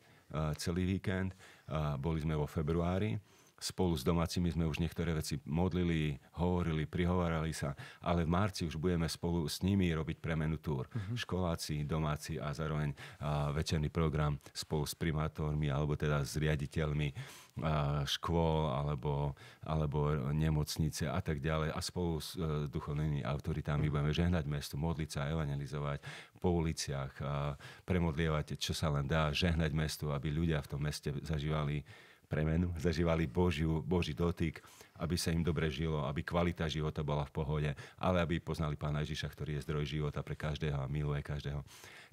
celý víkend, eh, boli sme vo februári Spolu s domácimi sme už niektoré veci modlili, hovorili, prihovárali sa, ale v marci už budeme spolu s nimi robiť premenu túr. Uh-huh. Školáci, domáci a zároveň a, večerný program spolu s primátormi alebo teda s riaditeľmi a, škôl alebo, alebo nemocnice a tak ďalej. A spolu s a, e, duchovnými autoritami mhm. budeme žehnať mestu, modliť sa, evangelizovať po uliciach, a, premodlievať, čo sa len dá, žehnať mestu, aby ľudia v tom meste zažívali premenu, zažívali Božiu, Boží dotyk, aby sa im dobre žilo, aby kvalita života bola v pohode, ale aby poznali Pána Ježiša, ktorý je zdroj života pre každého a miluje každého.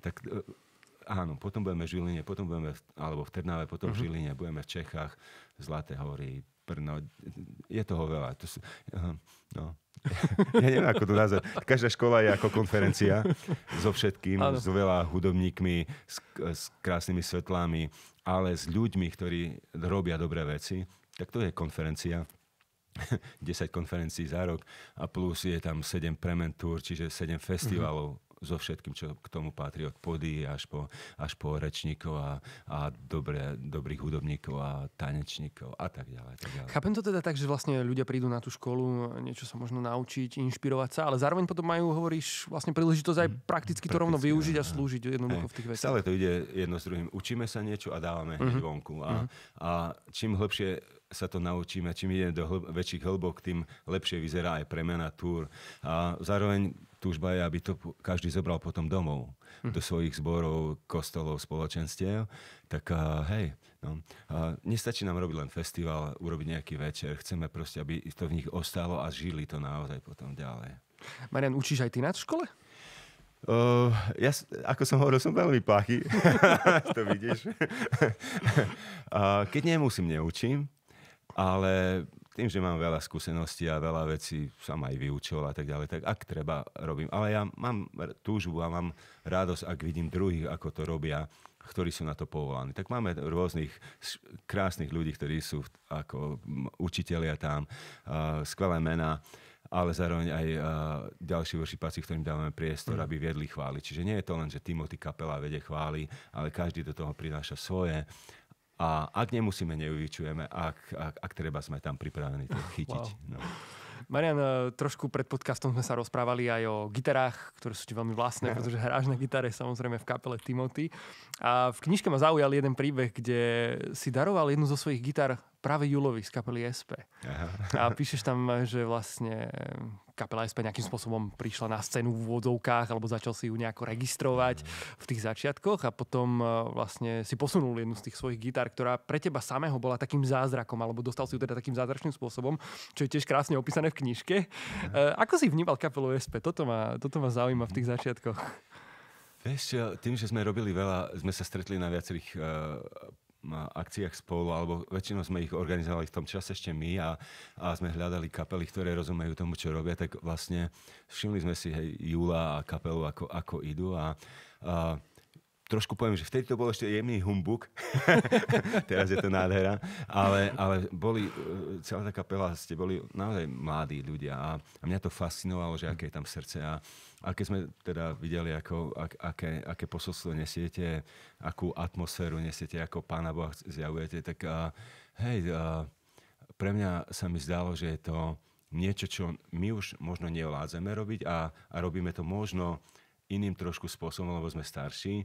Tak e, áno, potom budeme v Žiline, potom budeme alebo v Trnave, potom uh-huh. v mhm. Žiline, budeme v Čechách, Zlaté hory, Brno, je toho veľa. To sú, no. [laughs] Ja neviem, ako to nazvať. Každá škola je ako konferencia so všetkým, ano. s veľa hudobníkmi, s, s krásnymi svetlami, ale s ľuďmi, ktorí robia dobré veci, tak to je konferencia. 10 [laughs] konferencií za rok a plus je tam 7 prementúr, čiže 7 mhm. festivalov. Mm-hmm so všetkým, čo k tomu patrí, od pody až po, až po rečníkov a, a dobré, dobrých hudobníkov a tanečníkov a tak ďalej, tak ďalej. Chápem to teda tak, že vlastne ľudia prídu na tú školu, niečo sa možno naučiť, inšpirovať sa, ale zároveň potom majú, hovoríš, vlastne príležitosť aj prakticky, mhm. prakticky to rovno využiť a slúžiť jednoducho v tých veciach. Stále to ide jedno s druhým. Učíme sa niečo a dávame uh-huh. hneď mhm. vonku. A, uh-huh. a čím hlbšie sa to naučíme, čím ideme do hl- väčších hlbok, tým lepšie vyzerá aj premena túr. A zároveň túžba je, aby to každý zobral potom domov, hm. do svojich zborov, kostolov, spoločenstiev. Tak uh, hej, no, a nestačí nám robiť len festival, urobiť nejaký večer. Chceme proste, aby to v nich ostalo a žili to naozaj potom ďalej. Marian, učíš aj ty na škole? Uh, ja, ako som hovoril, som veľmi plachý. [laughs] to vidíš. uh, [laughs] keď nemusím, neučím. Ale tým, že mám veľa skúseností a veľa vecí som aj vyučoval a tak ďalej, tak ak treba, robím. Ale ja mám túžbu a mám radosť, ak vidím druhých, ako to robia, ktorí sú na to povolaní. Tak máme rôznych krásnych ľudí, ktorí sú ako učitelia tam, skvelé mená ale zároveň aj uh, ďalší vršipáci, ktorým dávame priestor, mm. aby viedli chváli. Čiže nie je to len, že Timothy kapela vede chváli, ale každý do toho prináša svoje a ak nemusíme, nevyučujeme. Ak, ak, ak treba, sme tam pripravení to [laughs] chytiť. Wow. No. Marian, eh, trošku pred podcastom sme sa rozprávali aj o gitarách, ktoré sú ti veľmi vlastné, pretože hráš na gitare samozrejme v kapele Timothy. A v knižke ma zaujal jeden príbeh, kde si daroval jednu zo svojich gitar práve Julovi z kapely SP. Aha. A píšeš tam, že vlastne eh, kapela SP nejakým spôsobom prišla na scénu v úvodzovkách alebo začal si ju nejako registrovať v tých začiatkoch a potom eh, vlastne si posunul jednu z tých svojich gitár, ktorá pre teba samého bola takým zázrakom alebo dostal si ju teda takým zázračným spôsobom, čo je tiež krásne opísané v knižke. Aha. Eh, ako si vnímal kapelu SP? Toto ma, toto ma zaujíma v tých začiatkoch. Vieš, tým, že sme robili veľa, sme sa stretli na viacerých uh, akciách spolu, alebo väčšinou sme ich organizovali v tom čase ešte my a, a sme hľadali kapely, ktoré rozumejú tomu, čo robia, tak vlastne všimli sme si hej, Júla a kapelu, ako, ako idú a, a trošku poviem, že vtedy to bol ešte jemný humbuk, [laughs] teraz je to nádhera, ale, ale boli, e, celá tá kapela, ste boli naozaj mladí ľudia a, a mňa to fascinovalo, že aké je tam srdce a, a keď sme teda videli, ako, ak, aké, aké posolstvo nesiete, akú atmosféru nesiete, ako Pána Boha zjavujete, tak uh, hej, uh, pre mňa sa mi zdalo, že je to niečo, čo my už možno neoládzeme robiť a, a robíme to možno iným trošku spôsobom, lebo sme starší.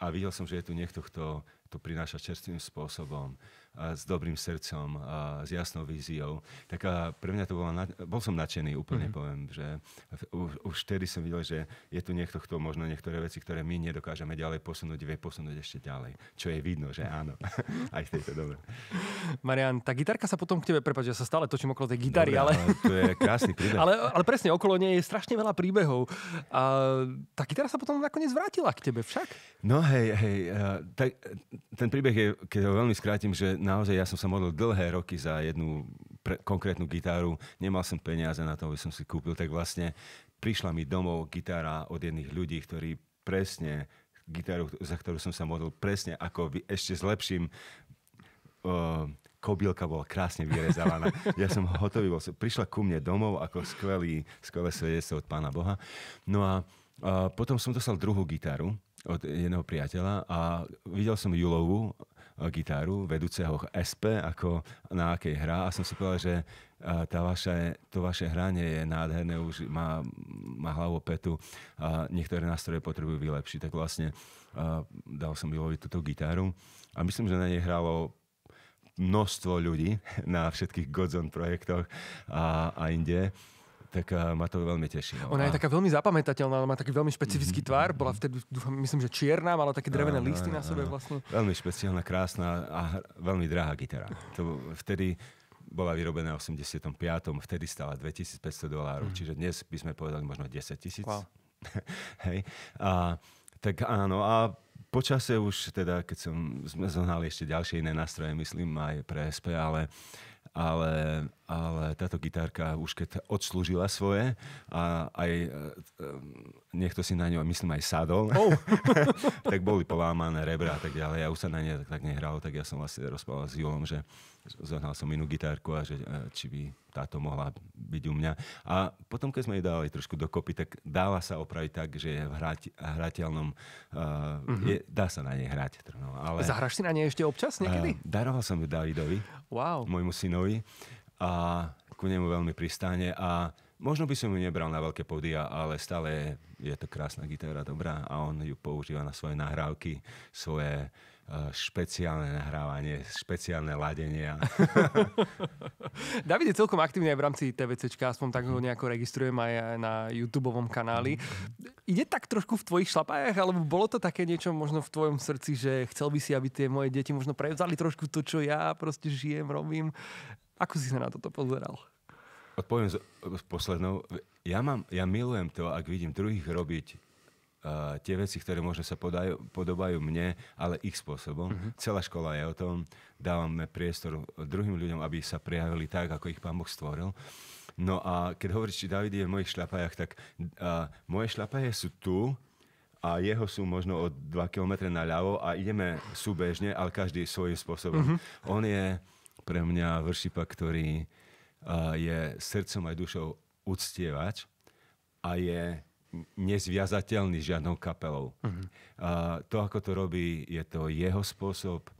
A videl som, že je tu niekto, kto to prináša čerstvým spôsobom s dobrým srdcom, a s jasnou víziou. Tak a pre mňa to bolo, bol som nadšený úplne, mm-hmm. poviem, že už, už vtedy som videl, že je tu niekto, kto možno niektoré veci, ktoré my nedokážeme ďalej posunúť, vie posunúť ešte ďalej. Čo je vidno, že áno. [laughs] Aj v tejto dobe. Marian, tá gitarka sa potom k tebe, prepáč, ja sa stále točím okolo tej gitary, Dobre, ale... ale... To je krásny [laughs] príbeh. ale, ale presne, okolo nej je strašne veľa príbehov. A tá gitara sa potom nakoniec vrátila k tebe však? No hej, hej, tak, ten príbeh je, keď ho veľmi skrátim, že naozaj ja som sa modlil dlhé roky za jednu pre, konkrétnu gitáru, nemal som peniaze na to, aby som si kúpil, tak vlastne prišla mi domov gitára od jedných ľudí, ktorí presne gitáru, za ktorú som sa modlil, presne ako ešte s lepším uh, kobylka bola krásne vyrezávaná. [laughs] Ja som hotový bol. Prišla ku mne domov ako skvelý, skvelé svedectvo od pána Boha. No a, a potom som dostal druhú gitaru od jedného priateľa a videl som Julovu gitáru vedúceho SP, ako na akej hrá a som si povedal, že tá vaše, to vaše hranie je nádherné, už má, má hlavu petu a niektoré nástroje potrebujú vylepšiť. Tak vlastne dal som Ilovi túto gitáru a myslím, že na nej hralo množstvo ľudí [laughs] na všetkých Godzone projektoch a, a inde tak uh, ma to veľmi teší. No. Ona a... je taká veľmi zapamätateľná, má taký veľmi špecifický mm-hmm. tvár, mhm, bola mhm. vtedy, dúfam, myslím, že čierna, mala také drevené áno, listy áno, na sebe áno. vlastne. Veľmi špeciálna, krásna a veľmi drahá gitara. To vtedy bola vyrobená v 85. vtedy stala 2500 dolárov, mm. čiže dnes by sme povedali možno 10 tisíc. Wow. [laughs] Hej. A, tak áno, a počase už teda, keď som, sme zohnali ešte ďalšie iné nástroje, myslím aj pre SP, ale ale, ale táto gitárka už keď odslúžila svoje a aj e, e, niekto si na ňu, myslím, aj sadol, oh. [laughs] tak boli polámané rebra a tak ďalej. Ja už sa na ne tak, tak nehral, tak ja som vlastne rozprával s Julom, že zohnal som inú gitárku a že, e, či by táto mohla byť u mňa. A potom, keď sme ju dali trošku dokopy, tak dáva sa opraviť tak, že je v hrať, hrateľnom... Uh, mm-hmm. je, dá sa na nej hrať. No, ale, Zahraš si na nej ešte občas niekedy? Uh, daroval som ju Davidovi, wow. môjmu synovi. A ku nemu veľmi pristáne a možno by som ju nebral na veľké podia, ale stále je to krásna gitara, dobrá a on ju používa na svoje nahrávky, svoje Eh, špeciálne nahrávanie, špeciálne ladenia. [laughs] David je celkom aktívny aj v rámci TVC, aspoň tak ho nejako registrujem aj na YouTube kanáli. Ide tak trošku v tvojich šlapajach, alebo bolo to také niečo možno v tvojom srdci, že chcel by si, aby tie moje deti možno prevzali trošku to, čo ja proste žijem, robím. Ako si sa na toto pozeral? Odpoviem s poslednou. Ja, mám, ja milujem to, ak vidím druhých robiť tie veci, ktoré možno sa podajú, podobajú mne, ale ich spôsobom. Uh-huh. Celá škola je o tom, dávame priestor druhým ľuďom, aby sa prejavili tak, ako ich Pán Boh stvoril. No a keď hovoríš, či David je v mojich šľapajach, tak uh, moje šľapaje sú tu, a jeho sú možno o 2 km na ľavo a ideme súbežne, ale každý svojím spôsobom. Uh-huh. On je pre mňa vršipa, ktorý uh, je srdcom aj dušou uctievač a je nezviazateľný s žiadnou kapelou. Uh-huh. A to, ako to robí, je to jeho spôsob,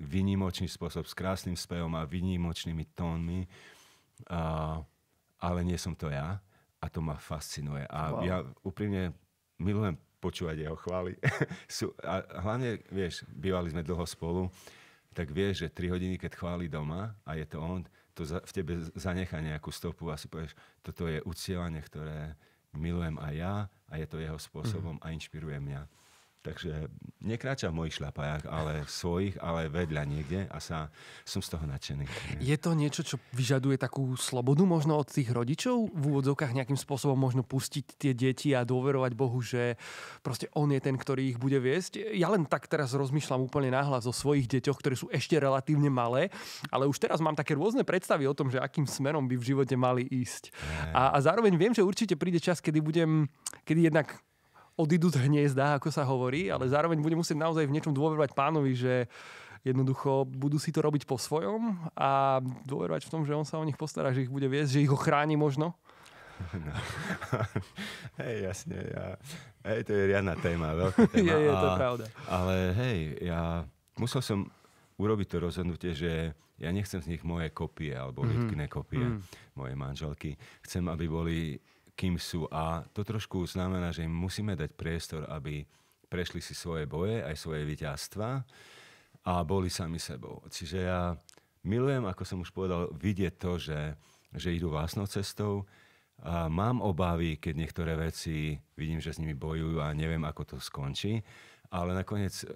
vynimočný spôsob s krásnym spevom a vynimočnými tónmi, a, ale nie som to ja a to ma fascinuje. A wow. ja úprimne milujem počúvať jeho chvály. [laughs] a hlavne, vieš, bývali sme dlho spolu, tak vieš, že 3 hodiny, keď chváli doma a je to on, to za, v tebe zanechá nejakú stopu a si povieš, toto je ucielanie, ktoré milujem aj ja a je to jeho spôsobom mm-hmm. a inšpiruje mňa. Takže nekráča v mojich šlapajách, ale svojich, ale vedľa niekde a sa, som z toho nadšený. Je to niečo, čo vyžaduje takú slobodu možno od tých rodičov? V úvodzovkách nejakým spôsobom možno pustiť tie deti a dôverovať Bohu, že proste On je ten, ktorý ich bude viesť. Ja len tak teraz rozmýšľam úplne náhlas o svojich deťoch, ktoré sú ešte relatívne malé, ale už teraz mám také rôzne predstavy o tom, že akým smerom by v živote mali ísť. A, a zároveň viem, že určite príde čas, kedy budem, kedy jednak odídu z hniezda, ako sa hovorí, ale zároveň bude musieť naozaj v niečom dôverovať pánovi, že jednoducho budú si to robiť po svojom a dôverovať v tom, že on sa o nich postará, že ich bude viesť, že ich ochráni možno. No. [laughs] hej, jasne. Ja... Hej, to je riadna téma, veľká [laughs] téma. je, je, to a... pravda. Ale hej, ja musel som urobiť to rozhodnutie, že ja nechcem z nich moje kopie alebo mm-hmm. kopie mm. mojej manželky. Chcem, aby boli kým sú. A to trošku znamená, že im musíme dať priestor, aby prešli si svoje boje, aj svoje víťazstva a boli sami sebou. Čiže ja milujem, ako som už povedal, vidieť to, že, že idú vlastnou cestou. A mám obavy, keď niektoré veci vidím, že s nimi bojujú a neviem, ako to skončí. Ale nakoniec e,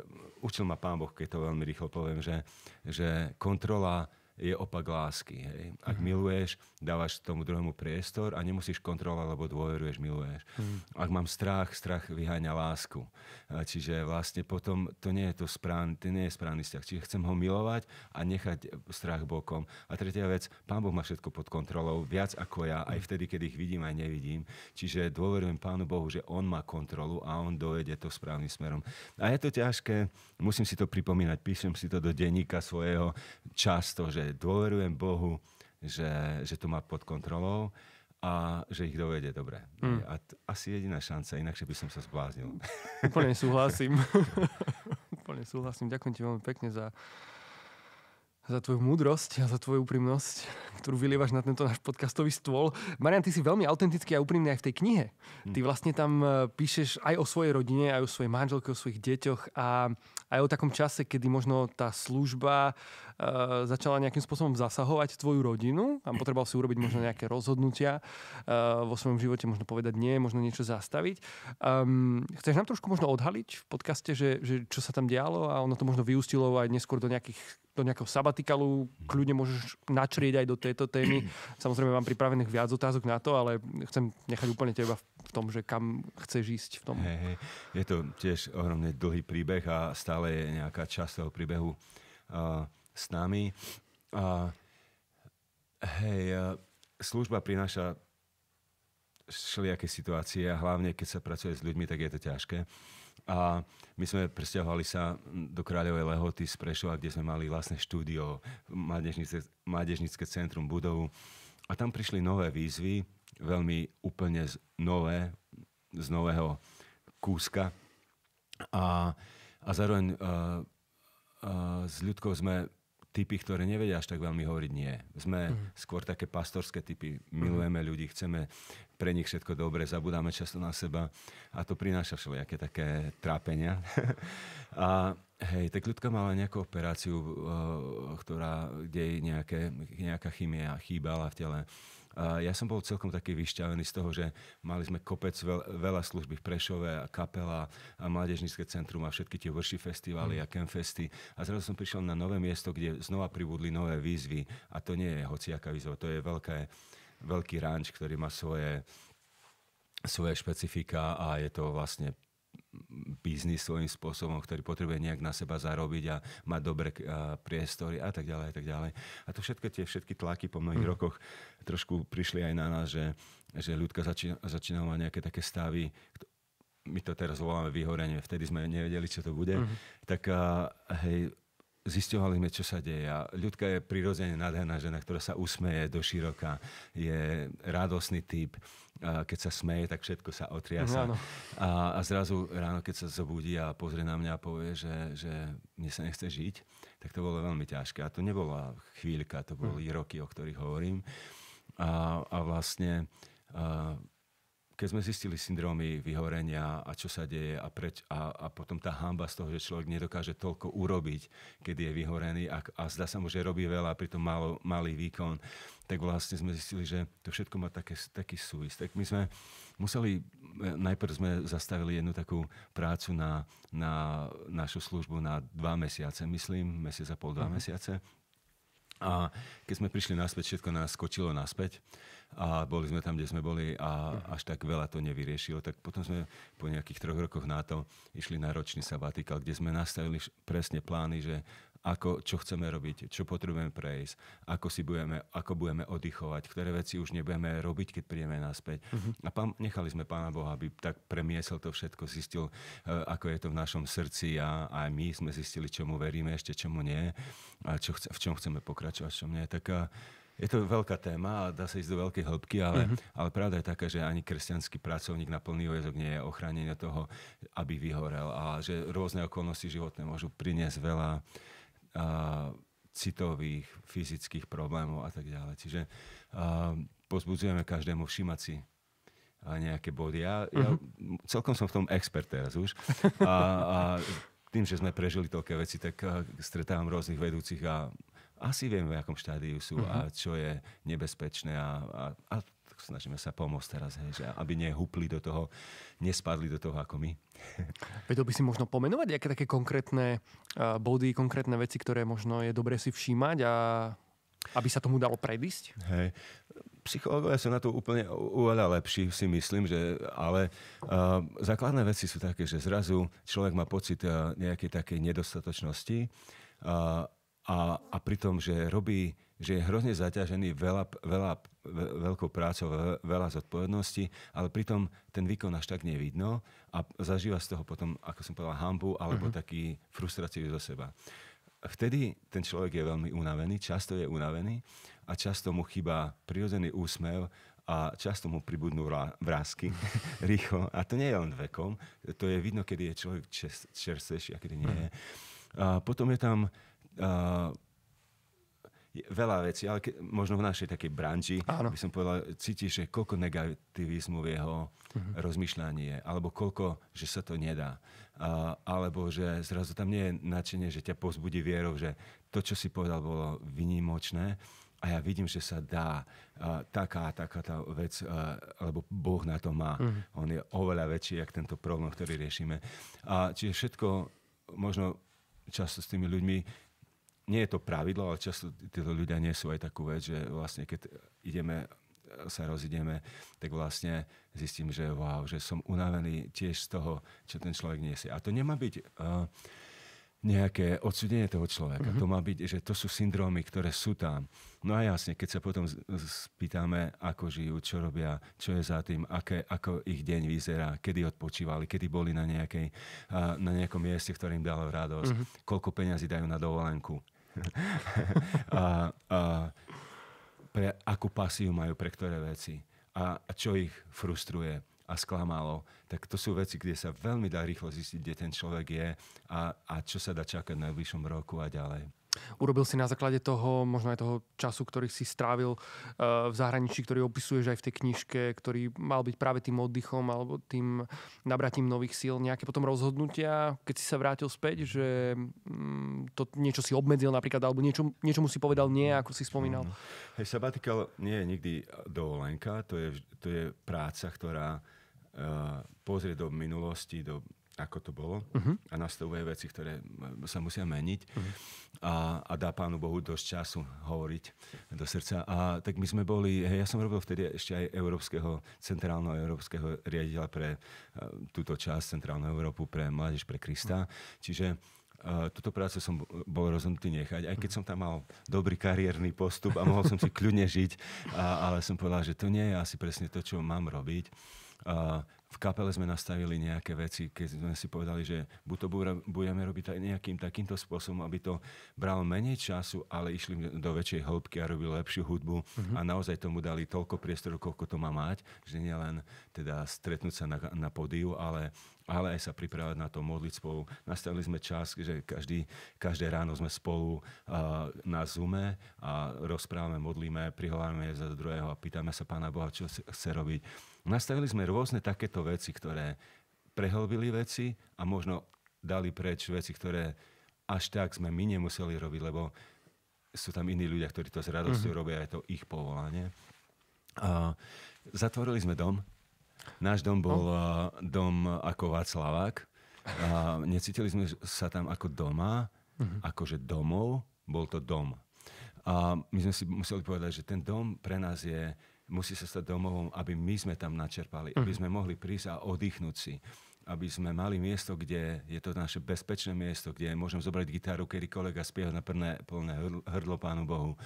učil ma pán Boh, keď to veľmi rýchlo poviem, že, že kontrola je opak lásky. Hej. Ak mm-hmm. miluješ, dávaš tomu druhému priestor a nemusíš kontrolovať, lebo dôveruješ, miluješ. Mm-hmm. Ak mám strach, strach vyháňa lásku. Čiže vlastne potom to nie je to správny, to nie je správny vzťah. Čiže chcem ho milovať a nechať strach bokom. A tretia vec, Pán Boh má všetko pod kontrolou, viac ako ja, aj mhm. vtedy, keď ich vidím, aj nevidím. Čiže dôverujem Pánu Bohu, že On má kontrolu a On dojede to správnym smerom. A je to ťažké, musím si to pripomínať, píšem si to do denníka svojho často, že dôverujem Bohu, že, že to má pod kontrolou a že ich dovede dobre. Mm. A t- asi jediná šanca, inakšie by som sa zbláznil. Úplne [laughs] súhlasím. [laughs] Úplne súhlasím. Ďakujem ti veľmi pekne za, za tvoju múdrosť a za tvoju úprimnosť, [laughs] ktorú vylievaš na tento náš podcastový stôl. Marian, ty si veľmi autentický a úprimný aj v tej knihe. Hm. Ty vlastne tam e, píšeš aj o svojej rodine, aj o svojej manželke, o svojich deťoch a aj o takom čase, kedy možno tá služba e, začala nejakým spôsobom zasahovať tvoju rodinu a potreboval si urobiť možno nejaké rozhodnutia e, vo svojom živote, možno povedať nie, možno niečo zastaviť. Um, chceš nám trošku možno odhaliť v podcaste, že, že čo sa tam dialo a ono to možno vyústilo aj neskôr do nejakých do nejakého sabatikalu, kľudne môžeš načrieť aj do tejto témy. [clears throat] Samozrejme mám pripravených viac otázok na to, ale chcem nechať úplne teba v tom, že kam chceš ísť v tom. Hey, hey. Je to tiež ohromne dlhý príbeh a stále je nejaká časť toho príbehu uh, s nami. Uh, hey, uh, služba prináša všelijaké situácie a hlavne keď sa pracuje s ľuďmi, tak je to ťažké. Uh, a my sme presťahovali sa do Kráľovej Lehoty z Prešova, kde sme mali vlastné štúdio, mládežnické, centrum, budovu. A tam prišli nové výzvy, veľmi úplne z, nové, z nového kúska. A, a zároveň uh, uh, s ľudkou sme typy, ktoré nevedia až tak veľmi hovoriť nie. Sme mm. skôr také pastorské typy. Milujeme mm. ľudí, chceme pre nich všetko dobre, zabudáme často na seba a to prináša všelijaké také trápenia. [laughs] a hej, tak ľudka mala nejakú operáciu, eh, ktorá, kde jej nejaké, nejaká chymia chýbala v tele ja som bol celkom taký vyšťavený z toho, že mali sme kopec veľ, veľa služby v Prešove a kapela a mládežnícke centrum a všetky tie vrši festivály mm. a campfesty. A zrazu som prišiel na nové miesto, kde znova pribudli nové výzvy a to nie je hociaká výzva, to je veľké, veľký ranč, ktorý má svoje svoje špecifika a je to vlastne biznis svojím spôsobom, ktorý potrebuje nejak na seba zarobiť a mať dobré eh, priestory a tak ďalej a tak ďalej. A to všetko tie všetky tlaky po mnohých mm. rokoch trošku prišli aj na nás, že, že ľudka začína, začínala mať nejaké také stavy, my to teraz voláme vyhorenie, vtedy sme nevedeli, čo to bude, mm tak eh, hej, zisťovali sme, čo sa deje. A ľudka je prirodzene nádherná žena, ktorá sa usmeje do široka, je radosný typ. A keď sa smeje, tak všetko sa otriasa. No, a, a zrazu ráno, keď sa zobudí a pozrie na mňa a povie, že, že mne sa nechce žiť, tak to bolo veľmi ťažké. A to nebola chvíľka, to boli hm. roky, o ktorých hovorím. A, a vlastne... A, keď sme zistili syndromy vyhorenia a čo sa deje a, preč, a, a potom tá hamba z toho, že človek nedokáže toľko urobiť, keď je vyhorený a, a zdá sa mu, že robí veľa a pritom malo, malý výkon, tak vlastne sme zistili, že to všetko má také, taký súvis. Tak my sme museli, e, najprv sme zastavili jednu takú prácu na, na našu službu na dva mesiace, myslím, mesiac a pol, dva mm-hmm. mesiace. A keď sme prišli naspäť, všetko nás skočilo naspäť a boli sme tam, kde sme boli a mhm. až tak veľa to nevyriešilo. Tak potom sme po nejakých troch rokoch na to išli na ročný sabatikal, kde sme nastavili presne plány, že ako, čo chceme robiť, čo potrebujeme prejsť, ako si budeme, ako budeme oddychovať, ktoré veci už nebudeme robiť, keď prídeme naspäť. Uh-huh. A pán, nechali sme Pána Boha, aby tak premiesol to všetko, zistil, eh, ako je to v našom srdci a aj my sme zistili, čomu veríme, ešte čomu nie, a čo chce, v čom chceme pokračovať, v čom nie. Tak eh, je to veľká téma a dá sa ísť do veľkej hĺbky, ale, mm-hmm. ale pravda je taká, že ani kresťanský pracovník na plný ojezok nie je ochránenie toho, aby vyhorel a že rôzne okolnosti životné môžu priniesť veľa a, citových, fyzických problémov a tak ďalej. Čiže a, pozbudzujeme každému všimať si a nejaké body. Ja, mm-hmm. ja mhm. celkom som v tom expert teraz už. A, a tým, že sme prežili toľké veci, tak stretávam rôznych vedúcich a asi viem, v akom štádiu sú uh-huh. a mhm. čo je nebezpečné a, a, a snažíme sa pomôcť teraz, hej, že aby nehupli do toho, nespadli do toho ako my. [laughs] Vedel by si možno pomenovať nejaké také konkrétne body, konkrétne veci, ktoré možno je dobre si všímať a aby sa tomu dalo predísť? Hej. Psychológovia sú na to úplne oveľa lepší, si myslím, že, ale uh, základné veci sú také, že zrazu človek má pocit uh, nejakej takej nedostatočnosti uh, a, a pritom, že robí, že je hrozne zaťažený veľa, veľa, veľkou prácou, veľa zodpovedností, ale pritom ten výkon až tak nevidno a zažíva z toho potom, ako som povedal, hambu alebo uh-huh. taký frustráciu zo seba. Vtedy ten človek je veľmi unavený, často je unavený a často mu chýba prirodzený úsmev a často mu pribudnú vrázky [laughs] rýchlo. A to nie je len vekom, to je vidno, kedy je človek čerstvejší a kedy nie je. Mhm. A potom je tam uh, veľa vecí, ale ke, možno v našej takej branži, Áno. by som povedal, cítiš, že koľko negativizmu v jeho uh-huh. rozmýšľaní je, alebo koľko, že sa to nedá. Uh, alebo že zrazu tam nie je nadšenie, že ťa pozbudí vierou, že to, čo si povedal, bolo vynimočné a ja vidím, že sa dá uh, taká taká tá vec, uh, lebo Boh na to má. Uh-huh. On je oveľa väčší, ako tento problém, ktorý riešime. Uh, čiže všetko možno často s tými ľuďmi nie je to pravidlo, ale často títo ľudia nie sú aj takú vec, že vlastne keď ideme sa rozideme, tak vlastne zistím, že wow, že som unavený tiež z toho, čo ten človek niesie. A to nemá byť uh, nejaké odsudenie toho človeka. Mm-hmm. To má byť, že to sú syndrómy, ktoré sú tam. No a jasne, keď sa potom spýtame, ako žijú, čo robia, čo je za tým, aké, ako ich deň vyzerá, kedy odpočívali, kedy boli na, nejakej, eh, na nejakom mieste, ktorým dalo radosť, mm-hmm. koľko peňazí dajú na dovolenku, [laughs] a, a pre akú pasiu majú pre ktoré veci a, a čo ich frustruje a sklamalo, tak to sú veci, kde sa veľmi dá rýchlo zistiť, kde ten človek je a, a čo sa dá čakať na najbližšom roku a ďalej urobil si na základe toho, možno aj toho času, ktorý si strávil eh, v zahraničí, ktorý opisuješ aj v tej knižke, ktorý mal byť práve tým oddychom alebo tým nabratím nových síl, nejaké potom rozhodnutia, keď si sa vrátil späť, že mm, to niečo si obmedzil napríklad, alebo niečo, niečomu si povedal nie, ako si spomínal? Hmm. Hej, sabatikal nie je nikdy dovolenka, to je, to je práca, ktorá uh, pozrie do minulosti, do ako to bolo uh-huh. a nastavuje veci, ktoré sa musia meniť uh-huh. a, a dá Pánu Bohu dosť času hovoriť do srdca. A tak my sme boli, hej, ja som robil vtedy ešte aj európskeho, centrálneho európskeho riaditeľa pre uh, túto časť, centrálnu Európu, pre Mládež pre Krista. Uh-huh. Čiže Uh, túto prácu som bol rozhodnutý nechať, aj keď som tam mal dobrý kariérny postup a mohol som si kľudne žiť, a, ale som povedal, že to nie je asi presne to, čo mám robiť. A v kapele sme nastavili nejaké veci, keď sme si povedali, že buď to budeme robiť aj nejakým takýmto spôsobom, aby to bralo menej času, ale išli do väčšej hĺbky a robili lepšiu hudbu mm-hmm. a naozaj tomu dali toľko priestoru, koľko to má mať, že nie len teda stretnúť sa na, na podiu, ale, ale aj sa pripravať na to spolu. Nastavili sme čas, že každý, každé ráno sme spolu uh, na Zume a rozprávame, modlíme, prihovárame za druhého a pýtame sa Pána Boha, čo chce robiť Nastavili sme rôzne takéto veci, ktoré prehlbili veci a možno dali preč veci, ktoré až tak sme my nemuseli robiť, lebo sú tam iní ľudia, ktorí to s radosťou mm-hmm. robia, je to ich povolanie. A zatvorili sme dom. Náš dom no. bol no. dom ako Václavák. A necítili sme sa tam ako doma, mm-hmm. akože domov, bol to dom. A my sme si museli povedať, že ten dom pre nás je musí sa stať domovom, aby my sme tam načerpali, aby mhm. sme mohli prísť a oddychnúť si aby sme mali miesto, kde je to naše bezpečné miesto, kde môžem zobrať gitaru kedy kolega spieha na plné, plné hrdlo Pánu Bohu,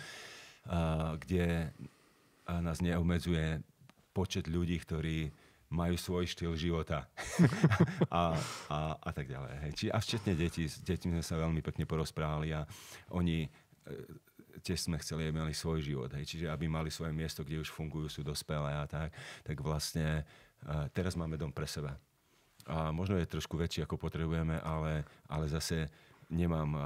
kde nás neobmedzuje počet ľudí, ktorí majú svoj štýl života [laughs] a, a, a tak ďalej. Hej. Či, a včetne deti. s deťmi sme sa veľmi pekne porozprávali a oni tiež sme chceli, aby mali svoj život, hej, čiže aby mali svoje miesto, kde už fungujú, sú dospelé a tak, tak vlastne uh, teraz máme dom pre seba. A možno je trošku väčší, ako potrebujeme, ale, ale zase nemám uh,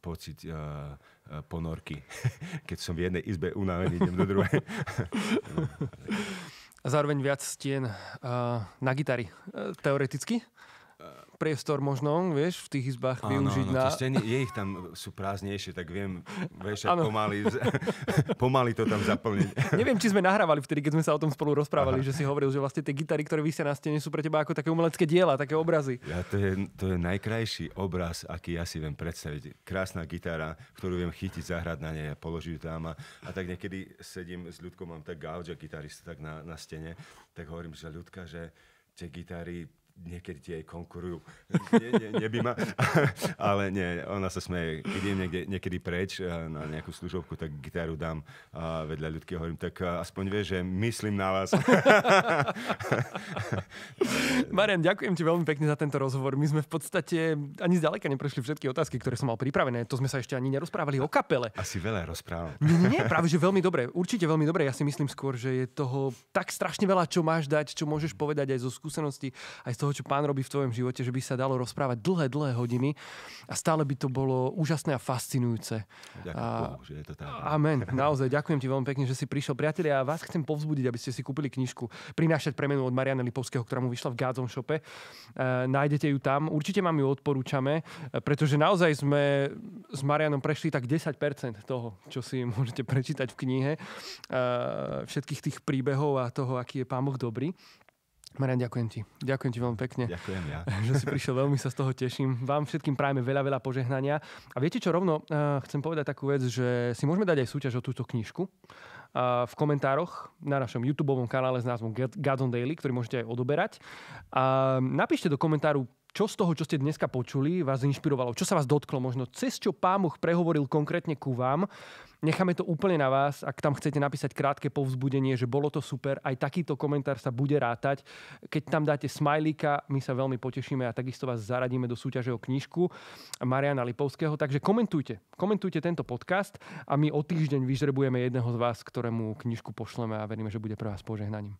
pocit uh, uh, ponorky, [laughs] keď som v jednej izbe unavený, idem do druhej. [laughs] A zároveň viac stien uh, na gitary, uh, teoreticky? priestor možno, vieš, v tých izbách ano, využiť no, na... Steny, je ich tam, sú prázdnejšie, tak viem, vieš, pomaly, [laughs] pomaly to tam zaplniť. [laughs] Neviem, či sme nahrávali vtedy, keď sme sa o tom spolu rozprávali, Aha. že si hovoril, že vlastne tie gitary, ktoré vysia na stene, sú pre teba ako také umelecké diela, také obrazy. Ja, to, je, to je najkrajší obraz, aký ja si viem predstaviť. Krásna gitara, ktorú viem chytiť, zahrať na nej a položiť tam. A, a tak niekedy sedím s ľudkom, mám tak gauč gitarista tak na, na stene, tak hovorím, že ľudka, že tie gitary niekedy tie aj konkurujú. nie, nie, nebýma, [laughs] ale nie, ona sa smeje. Keď idem niekde, niekedy preč eh, na nejakú služovku, tak gitaru dám a vedľa ľudky hovorím, tak eh, aspoň vieš, že myslím na vás. [laughs] Marian, ďakujem ti veľmi pekne za tento rozhovor. My sme v podstate ani zďaleka neprešli všetky otázky, ktoré som mal pripravené. To sme sa ešte ani nerozprávali o kapele. Asi veľa rozprávam. [laughs] nie, nie, práve že veľmi dobre. Určite veľmi dobre. Ja si myslím skôr, že je toho tak strašne veľa, čo máš dať, čo môžeš povedať aj zo skúsenosti, aj z toho toho, čo pán robí v tvojom živote, že by sa dalo rozprávať dlhé, dlhé hodiny a stále by to bolo úžasné a fascinujúce. Ďakujem a... Bohu, že je to tá... Amen. Naozaj, ďakujem ti veľmi pekne, že si prišiel. Priatelia, ja vás chcem povzbudiť, aby ste si kúpili knižku Prinášať premenu od Mariana Lipovského, ktorá mu vyšla v Gádzom šope. E, nájdete ju tam. Určite vám ju odporúčame, e, pretože naozaj sme s Marianom prešli tak 10% toho, čo si môžete prečítať v knihe. E, všetkých tých príbehov a toho, aký je Pán Boh dobrý. Marian, ďakujem ti. Ďakujem ti veľmi pekne. Ďakujem ja. [laughs] Že si prišiel, veľmi sa z toho teším. Vám všetkým prajeme veľa, veľa požehnania. A viete čo, rovno uh, chcem povedať takú vec, že si môžeme dať aj súťaž o túto knižku uh, v komentároch na našom YouTube kanále s názvom God on Daily, ktorý môžete aj odoberať. Uh, napíšte do komentáru čo z toho, čo ste dneska počuli, vás inšpirovalo, čo sa vás dotklo možno, cez čo pámuch prehovoril konkrétne ku vám Necháme to úplne na vás, ak tam chcete napísať krátke povzbudenie, že bolo to super, aj takýto komentár sa bude rátať. Keď tam dáte smajlíka, my sa veľmi potešíme a takisto vás zaradíme do súťaže o knižku Mariana Lipovského. Takže komentujte, komentujte tento podcast a my o týždeň vyžrebujeme jedného z vás, ktorému knižku pošleme a veríme, že bude pre vás požehnaním.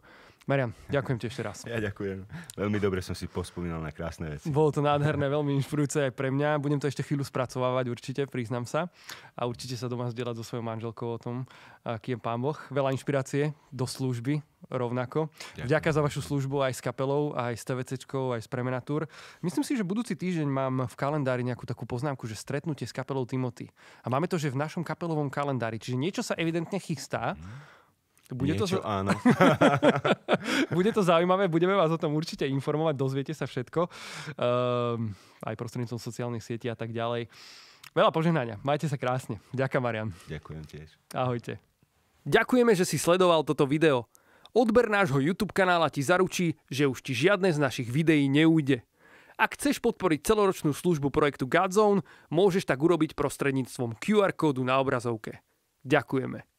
Marian, ďakujem ti ešte raz. Ja ďakujem. Veľmi dobre som si pospomínal na krásne veci. Bolo to nádherné, veľmi inšpirujúce aj pre mňa. Budem to ešte chvíľu spracovávať určite, priznám sa. A určite sa doma zdieľať so svojou manželkou o tom, aký je Pán Boh. Veľa inšpirácie do služby rovnako. Ďakujem. Vďaka za vašu službu aj s kapelou, aj s tvc aj s Premenatúr. Myslím si, že budúci týždeň mám v kalendári nejakú takú poznámku, že stretnutie s kapelou Timothy. A máme to, že v našom kapelovom kalendári. Čiže niečo sa evidentne chystá. Mm. Bude Niečo, to, áno. [laughs] bude to zaujímavé, budeme vás o tom určite informovať, dozviete sa všetko. Uh, aj prostredníctvom sociálnych sietí a tak ďalej. Veľa požehnania. Majte sa krásne. Ďakujem, Marian. Ďakujem tiež. Ahojte. Ďakujeme, že si sledoval toto video. Odber nášho YouTube kanála ti zaručí, že už ti žiadne z našich videí neújde. Ak chceš podporiť celoročnú službu projektu Godzone, môžeš tak urobiť prostredníctvom QR kódu na obrazovke. Ďakujeme.